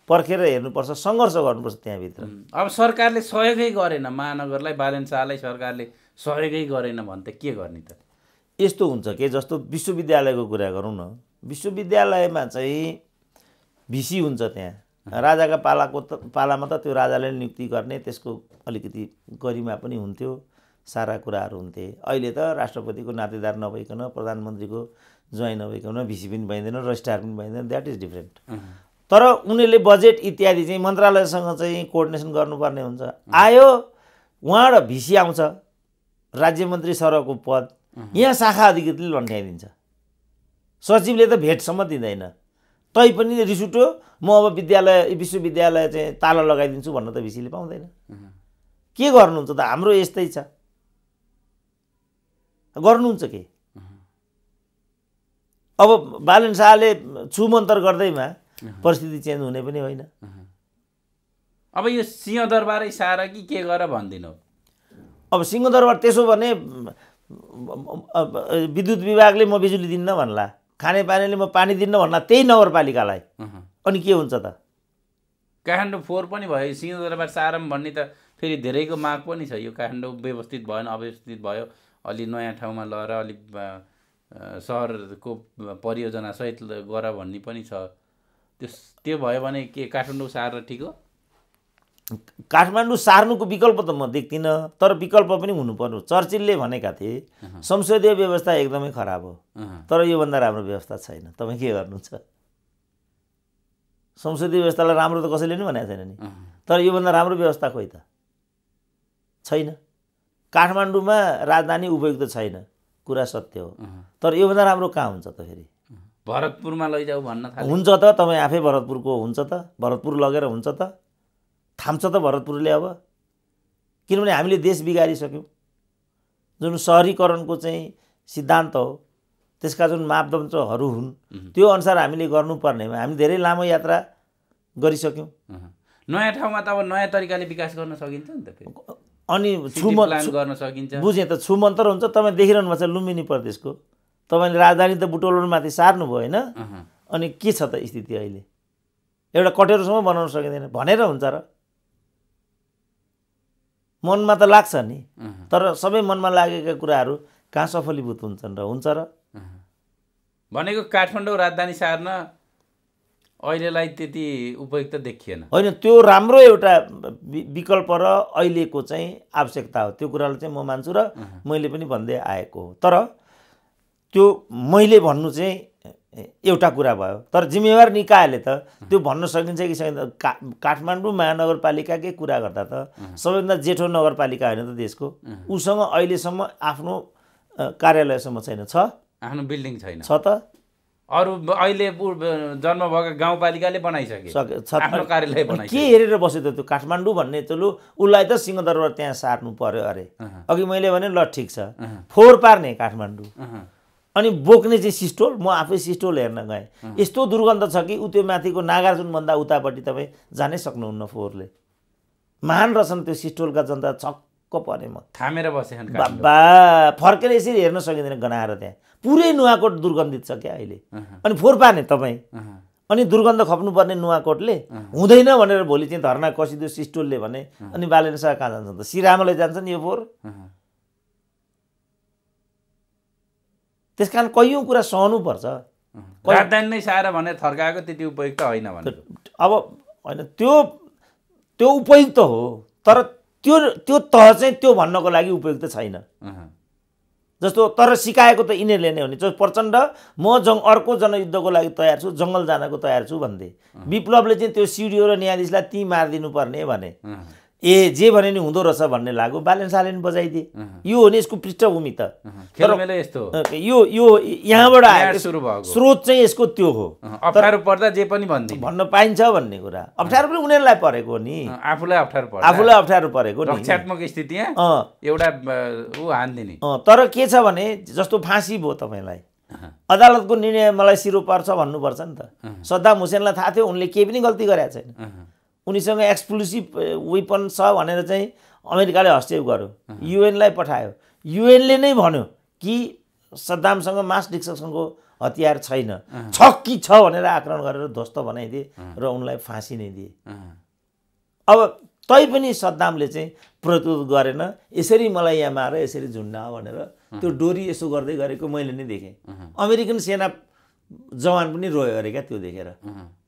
पर्खेर हेर्नुपर्छ सङ्घर्ष गर्नुपर्छ त्यहाँभित्र अब सरकारले सहयोगै गरेन महानगरलाई बालेन्सालाई सरकारले सहयोगै गरेन भने त के गर्ने त यस्तो हुन्छ के जस्तो विश्वविद्यालयको कुरा गरौँ न विश्वविद्यालयमा चाहिँ भिसी हुन्छ त्यहाँ राजाका पालाको त पालामा त त्यो राजाले नियुक्ति गर्ने त्यसको अलिकति गरिमा पनि हुन्थ्यो सारा कुराहरू हुन्थे अहिले त राष्ट्रपतिको नातेदार नभइकन प्रधानमन्त्रीको ज्वाइन नभइकन भिसी पनि भइँदैन रजिस्ट्रार पनि भइँदैन द्याट इज डिफ्रेन्ट तर उनीहरूले बजेट इत्यादि चाहिँ मन्त्रालयसँग चाहिँ कोअर्डिनेसन गर्नुपर्ने हुन्छ आयो उहाँबाट भिसी आउँछ राज्य मन्त्री सरको पद यहाँ शाखा अधिकृतले लन्ठ्याइदिन्छ सचिवले त भेटसम्म दिँदैन तै पनि रिसुटो म अब विद्यालय विश्वविद्यालय चाहिँ ताला लगाइदिन्छु भन्न त भिसीले पाउँदैन के गर्नुहुन्छ त हाम्रो यस्तै छ गर्नुहुन्छ के अब बालन शाहले छुमन्तर गर्दैमा परिस्थिति चेन्ज हुने पनि होइन अब यो सिंहदरबारै सार कि के गर भनिदिनु अब सिंहदरबार त्यसो भने विद्युत विभागले म बिजुली दिन्न भन्ला खानेपानीले म पानी दिन्न भन्ला त्यही नगरपालिकालाई अनि के हुन्छ त काठमाडौँ फोहोर पनि भयो सिंहदरबार सारम भन्ने त फेरि धेरैको माग पनि छ यो काठमाडौँ व्यवस्थित भएन अव्यवस्थित भयो अलि नयाँ ठाउँमा लगेर अलिक सहरको सहित गर भन्ने पनि छ त्यस त्यो भयो भने के काठमाडौँ सारेर ठिक हो काठमाडौँ सार्नुको विकल्प त म देख्दिनँ तर विकल्प पनि हुनुपर्ने चर्चिलले भनेका थिए संसदीय व्यवस्था एकदमै खराब हो तर योभन्दा राम्रो व्यवस्था छैन तपाईँ के गर्नुहुन्छ संसदीय व्यवस्थालाई राम्रो त कसैले पनि भनेको छैन नि तर योभन्दा राम्रो व्यवस्था खोइ त छैन काठमाडौँमा राजधानी उपयुक्त छैन कुरा सत्य हो तर योभन्दा राम्रो कहाँ हुन्छ त फेरि भरतपुरमा लैजाऊ भन्न थाल्यो हुन्छ त तपाईँ आफै भरतपुरको हुन्छ त भरतपुर लगेर हुन्छ त थाम्छ त भरतपुरले अब किनभने हामीले देश बिगारिसक्यौँ जुन सहरीकरणको चाहिँ सिद्धान्त हो त्यसका जुन मापदण्डहरू हुन् त्यो अनुसार हामीले गर्नुपर्नेमा हामी धेरै लामो यात्रा गरिसक्यौँ नयाँ ठाउँमा त अब नयाँ तरिकाले विकास गर्न सकिन्छ नि त अनि छुमन गर्न सकिन्छ बुझेँ त छुमन्तर हुन्छ तपाईँ देखिरहनु भएको छ लुम्बिनी प्रदेशको तपाईँले राजधानी त बुटोलोनमाथि भयो होइन अनि के छ त स्थिति अहिले एउटा कटेरोसम्म बनाउन सकिँदैन भनेर हुन्छ र मनमा त लाग्छ नि तर सबै मनमा लागेका कुराहरू कहाँ सफलीभूत हुन्छन् र हुन्छ र भनेको काठमाडौँ राजधानी सार्न अहिलेलाई त्यति उपयुक्त देखिएन होइन त्यो राम्रो एउटा विकल्प र अहिलेको चाहिँ आवश्यकता हो त्यो कुरालाई चाहिँ म मान्छु र मैले पनि भन्दै आएको हो तर त्यो मैले भन्नु चाहिँ एउटा कुरा भयो तर जिम्मेवार निकायले त त्यो भन्न सकिन्छ कि सकिन्छ का काठमाडौँ महानगरपालिकाकै कुरा गर्दा त सबैभन्दा जेठो नगरपालिका होइन त देशको उसँग अहिलेसम्म आफ्नो कार्यालयसम्म छैन छ आफ्नो बिल्डिङ छैन छ त अरू अहिले जन्म भएको गाउँपालिकाले बनाइसक्यो कार्यालय के हेरेर बस्यो त त्यो काठमाडौँ भन्ने चलु उसलाई त सिंहदरबार त्यहाँ सार्नु पर्यो अरे अघि मैले भने ल ठिक छ फोहोर पार्ने काठमाडौँ अनि बोक्ने चाहिँ सिस्टोल म आफै सिस्टोल हेर्न गएँ यस्तो दुर्गन्ध छ कि ऊ त्यो माथिको नागार्जुनभन्दा उतापट्टि तपाईँ जानै सक्नुहुन्न फोहोरले महान रहेछन् त्यो सिस्टोलका जनता छक्क परे म थामेर बसे बाबा फर्केर यसरी हेर्न सकिँदैन गनाएर त्यहाँ पुरै नुवाकोट दुर्गन्धित छ क्या अहिले अनि फोहोर पार्ने तपाईँ अनि दुर्गन्ध खप्नुपर्ने नुवाकोटले हुँदैन भनेर भोलि चाहिँ धर्ना कसिदियो सिस्टोलले भने अनि बालेनसँग कहाँ जान्छन् त श्रीरामलाई जान्छन् यो फोहोर त्यस कारण कैयौँ कुरा सहनुपर्छ राजधानी नै सार भनेर थर्काएको त्यति उपयुक्त होइन भने अब होइन त्यो त्यो उपयुक्त हो तर त्यो त्यो तह चाहिँ त्यो भन्नको लागि उपयुक्त छैन जस्तो तर सिकाएको त यिनीहरूले नै हुने प्रचण्ड म जङ अर्को जनयुद्धको लागि तयार छु जङ्गल जानको तयार छु भन्दै विप्लवले चाहिँ त्यो सिडिओ र न्यायाधीशलाई ती मारिदिनु पर्ने भने ए जे भने नि हुँदो रहेछ भन्ने लाग्यो बालन सालन बजाइदिए यो हो नि यसको पृष्ठभूमि त यस्तो यो यो यहाँबाट आएको स्रोत चाहिँ यसको त्यो हो अप्ठ्यारो पर्दा जे पनि भन्ने भन्न पाइन्छ भन्ने कुरा अप्ठ्यारो पनि उनीहरूलाई परेको नि आफूलाई अप्ठ्यारो पर्छ आफूलाई अप्ठ्यारो परेको रक्षात्मक स्थिति एउटा ऊ हान्दिने तर के छ भने जस्तो फाँसी भयो तपाईँलाई अदालतको निर्णय मलाई सिरो पर्छ भन्नुपर्छ नि त सद्दाम हुसेनलाई थाहा थियो उनले केही पनि गल्ती गरेका छैन उनीसँग एक्सक्लुसिभ वेपन छ भनेर चाहिँ अमेरिकाले हस्तक्षेप गर्यो युएनलाई पठायो युएनले नै भन्यो कि सद्दामसँग मास डिस्ट्रक्सनको हतियार छैन छ कि छ भनेर आक्रमण गरेर ध्वस्त बनाइदिए र उनलाई फाँसी नै दिए अब तै पनि सद्दामले चाहिँ प्रस्तुत गरेन यसरी मलाई यहाँ मार यसरी झुन्डा भनेर त्यो डोरी यसो गर्दै गरेको मैले नै देखेँ अमेरिकन सेना जवान पनि रोयो अरे क्या त्यो देखेर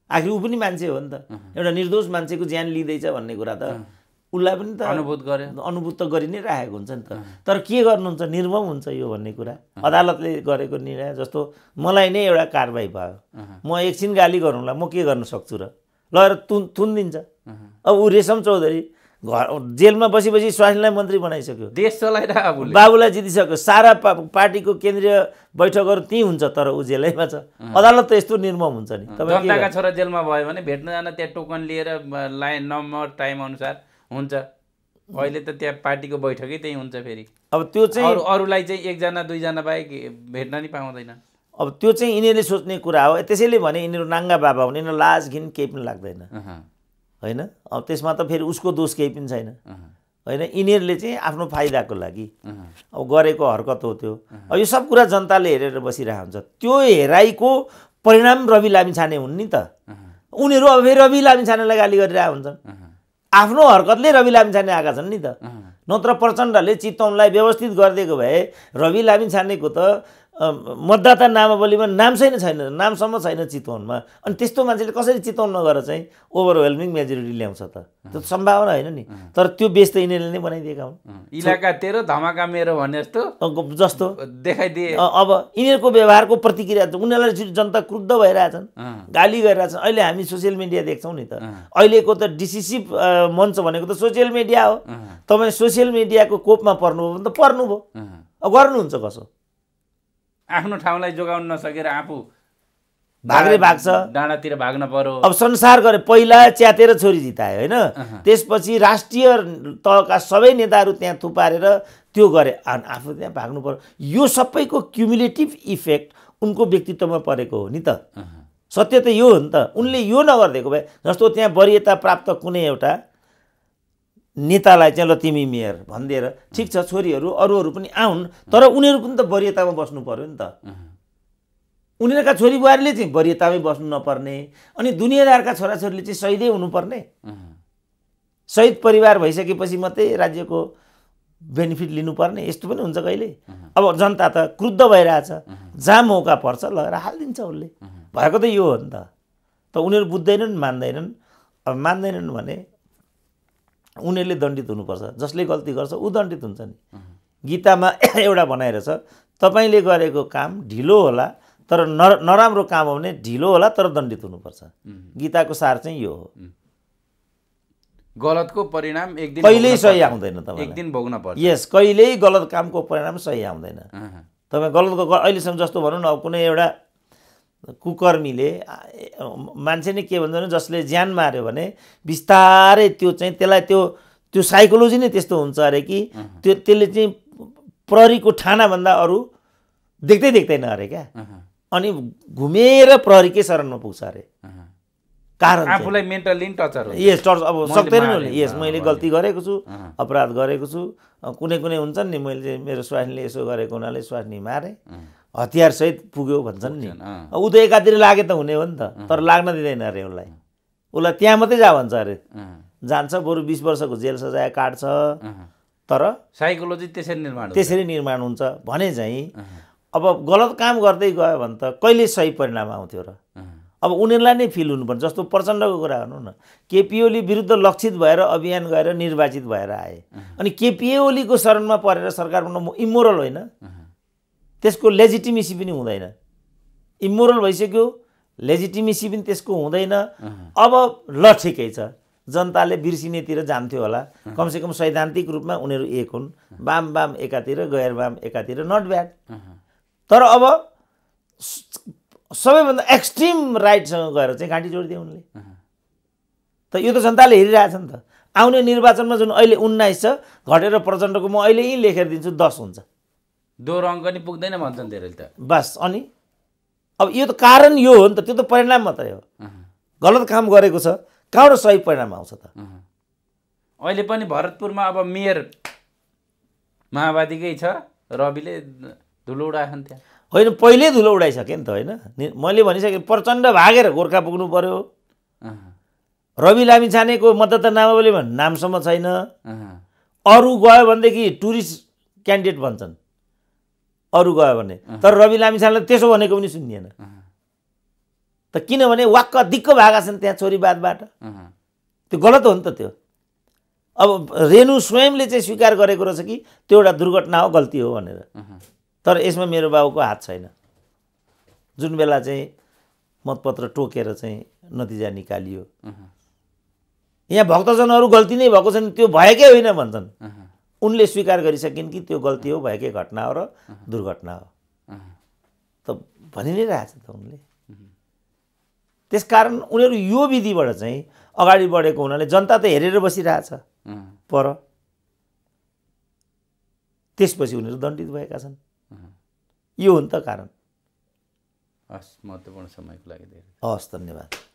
आखिर ऊ पनि मान्छे हो नि त एउटा निर्दोष मान्छेको ज्यान लिँदैछ भन्ने कुरा त उसलाई पनि त अनुभूत गरे अनुभूत त गरि नै राखेको हुन्छ नि त तर के गर्नुहुन्छ निर्मम हुन्छ यो भन्ने कुरा अदालतले गरेको निर्णय जस्तो मलाई नै एउटा कारवाही भयो म एकछिन गाली गरौँला म के गर्न सक्छु र ल तुन थुनिदिन्छ अब ऊ रेशम चौधरी घर जेलमा बसी बसी मन्त्री बनाइसक्यो देश चलाइरहेको बाबुलाई जितिसक्यो सारा पा पार्टीको केन्द्रीय बैठकहरू त्यहीँ हुन्छ तर ऊ जेलैमा छ अदालत त यस्तो निर्मम हुन्छ नि तपाईँका छोरा जेलमा भयो भने भेट्न जान त्यहाँ टोकन लिएर लाइन नम्बर टाइम अनुसार हुन्छ अहिले त त्यहाँ पार्टीको बैठकै त्यहीँ हुन्छ फेरि अब त्यो चाहिँ अरूलाई चाहिँ एकजना दुईजना बाहेक भेट्न नि पाउँदैन अब त्यो चाहिँ यिनीहरूले सोच्ने कुरा हो त्यसैले भने यिनीहरू नाङ्गा बाबा हुने यिनीहरू लाज घिन केही पनि लाग्दैन होइन अब त्यसमा त फेरि उसको दोष केही पनि छैन होइन यिनीहरूले चाहिँ आफ्नो फाइदाको लागि अब गरेको हरकत हो त्यो अब यो सब कुरा जनताले हेरेर बसिरहेको हुन्छ त्यो हेराइको परिणाम रवि लामिछाने हुन् नि त उनीहरू अब फेरि रवि लामिछानेलाई गाली गरिरहेको हुन्छन् आफ्नो हरकतले रवि लामिछाने आएका छन् नि त नत्र प्रचण्डले चितौनलाई व्यवस्थित गरिदिएको भए रवि लामिछानेको त मतदाता नामावलीमा नाम छैन छैन नामसम्म छैन चितवनमा अनि त्यस्तो मान्छेले कसरी चितवन नगएर चाहिँ ओभरवेल्मिङ मेजोरिटी ल्याउँछ त त्यो सम्भावना होइन नि तर त्यो बेच त यिनीहरूले नै बनाइदिएका हुन् इलाका तेरो धमाका मेरो भने जस्तो जस्तो देखाइदिए अब यिनीहरूको व्यवहारको प्रतिक्रिया उनीहरूलाई जनता क्रुद्ध भइरहेछन् गाली गरिरहेछन् अहिले हामी सोसियल मिडिया देख्छौँ नि त अहिलेको त डिसिसिभ मञ्च भनेको त सोसियल मिडिया हो तपाईँ सोसियल मिडियाको कोपमा पर्नुभयो भने त पर्नुभयो गर्नुहुन्छ कसो आफ्नो ठाउँलाई जोगाउन नसकेर आफू भाग्ने भाग्छ डाँडातिर भाग्न पर्यो अब संसार गरे पहिला च्यातेर छोरी जितायो होइन त्यसपछि राष्ट्रिय तहका सबै नेताहरू त्यहाँ थुपारेर त्यो गरे आफू त्यहाँ भाग्नु पर्यो यो सबैको क्युमुलेटिभ इफेक्ट उनको व्यक्तित्वमा परेको हो नि त सत्य त यो हो नि त उनले यो नगरिदिएको भए जस्तो त्यहाँ वरियता प्राप्त कुनै एउटा नेतालाई चाहिँ ल तिमी मेयर भनिदिएर ठिक छ छोरीहरू अरूहरू पनि आउन् तर उनीहरू पनि त वरियतामा बस्नु पऱ्यो नि त उनीहरूका बुहारीले चाहिँ वरियतामै बस्नु नपर्ने अनि दुनियाँदारका छोराछोरीले चाहिँ सहिदै हुनुपर्ने शहीद परिवार भइसकेपछि मात्रै राज्यको बेनिफिट लिनुपर्ने यस्तो पनि हुन्छ कहिले अब जनता त क्रुद्ध भइरहेछ जहाँ मौका पर्छ लगेर हालिदिन्छ उसले भएको त यो हो नि त त उनीहरू बुझ्दैनन् मान्दैनन् अब मान्दैनन् भने उनीहरूले दण्डित हुनुपर्छ जसले गल्ती गर्छ ऊ दण्डित हुन्छ नि गीतामा एउटा बनाइरहेछ तपाईँले गरेको काम ढिलो होला तर नर नराम्रो काम हो भने ढिलो होला तर दण्डित हुनुपर्छ गीताको सार चाहिँ यो हो गलतको परिणाम एक दिन कहिल्यै सही आउँदैन एक दिन भोग्न पर्छ यस कहिल्यै गलत कामको परिणाम सही आउँदैन तपाईँ गलतको अहिलेसम्म जस्तो भनौँ न अब कुनै एउटा कुकर्मीले मान्छे नै के भन्छ भने जसले ज्यान मार्यो भने बिस्तारै त्यो चाहिँ त्यसलाई त्यो त्यो साइकोलोजी नै त्यस्तो हुन्छ अरे कि त्यो त्यसले चाहिँ प्रहरीको ठानाभन्दा अरू देख्दै देख्दैन अरे क्या अनि घुमेर प्रहरीकै शरणमा पुग्छ अरे कारण आफूलाई मेन्टली टर्चर यस टर्च अब सक्दैन उसले यस मैले गल्ती गरेको छु अपराध गरेको छु कुनै कुनै हुन्छन् नि मैले मेरो स्वास्नीले यसो गरेको हुनाले स्वास्नी मारेँ हतियारसहित पुग्यो भन्छन् नि ऊ त एकातिर लागे त हुने हो नि त तर लाग्न दिँदैन अरे उसलाई उसलाई त्यहाँ मात्रै जा भन्छ अरे जान्छ बरु बिस वर्षको जेल सजाय काट्छ तर साइकोलोजी त्यसरी निर्माण त्यसरी निर्माण हुन्छ भने चाहिँ अब गलत काम गर्दै गयो भने त कहिले सही परिणाम आउँथ्यो र अब उनीहरूलाई नै फिल हुनुपर्छ जस्तो प्रचण्डको कुरा गर्नु न केपिओली विरुद्ध लक्षित भएर अभियान गएर निर्वाचित भएर आए अनि केपिओलीको शरणमा परेर सरकार बनाउनु इमोरल होइन त्यसको लेजिटिमेसी पनि हुँदैन इमोरल भइसक्यो लेजिटिमेसी पनि त्यसको हुँदैन अब ल ठिकै छ जनताले बिर्सिनेतिर जान्थ्यो होला कमसेकम सैद्धान्तिक रूपमा उनीहरू एक हुन् बाम बाम एकातिर गैर बाम एकातिर नट ब्याड तर अब सबैभन्दा एक्सट्रिम राइटसँग गएर चाहिँ घाँटी जोडिदियो उनले त यो त जनताले हेरिरहेछ नि त आउने निर्वाचनमा जुन अहिले उन्नाइस छ घटेर प्रचण्डको म अहिले यहीँ लेखेर दिन्छु दस हुन्छ दोहोरो अङ्क नि पुग्दैन भन्छन् धेरैले त बस अनि अब यो त कारण यो हो नि त त्यो त परिणाम मात्रै हो गलत काम गरेको छ कहाँबाट सही परिणाम आउँछ त अहिले पनि भरतपुरमा अब मेयर माओवादीकै छ रविले धुलो उडाएको थियो होइन पहिल्यै धुलो उडाइसकेँ नि त होइन मैले भनिसकेँ प्रचण्ड भागेर गोर्खा पुग्नु पऱ्यो रवि लामी छानेको मतदाता नामावली नामावलीमा नामसम्म छैन अरू गयो भनेदेखि टुरिस्ट क्यान्डिडेट भन्छन् अरू गयो भने तर रवि लामिछानेले त्यसो भनेको पनि सुनिएन त किनभने वाक्क दिक्क भएका छन् त्यहाँ छोरी बादबाट त्यो गलत हो नि त त्यो अब रेणु स्वयंले चाहिँ स्वीकार गरेको रहेछ कि त्यो एउटा दुर्घटना हो गल्ती हो भनेर तर यसमा मेरो बाबुको हात छैन जुन बेला चाहिँ मतपत्र टोकेर चाहिँ नतिजा निकालियो यहाँ भक्तजनहरू गल्ती नै भएको छन् त्यो भएकै होइन भन्छन् उनले स्वीकार गरिसकिन् कि त्यो गल्ती हो भएकै घटना हो र दुर्घटना हो त भनि नै रहेछ त उनले त्यसकारण उनीहरू यो विधिबाट चाहिँ अगाडि बढेको हुनाले जनता त हेरेर बसिरहेछ पर त्यसपछि उनीहरू दण्डित भएका छन् यो हुन् त कारण हस् महत्त्वपूर्ण समयको लागि धेरै धन्यवाद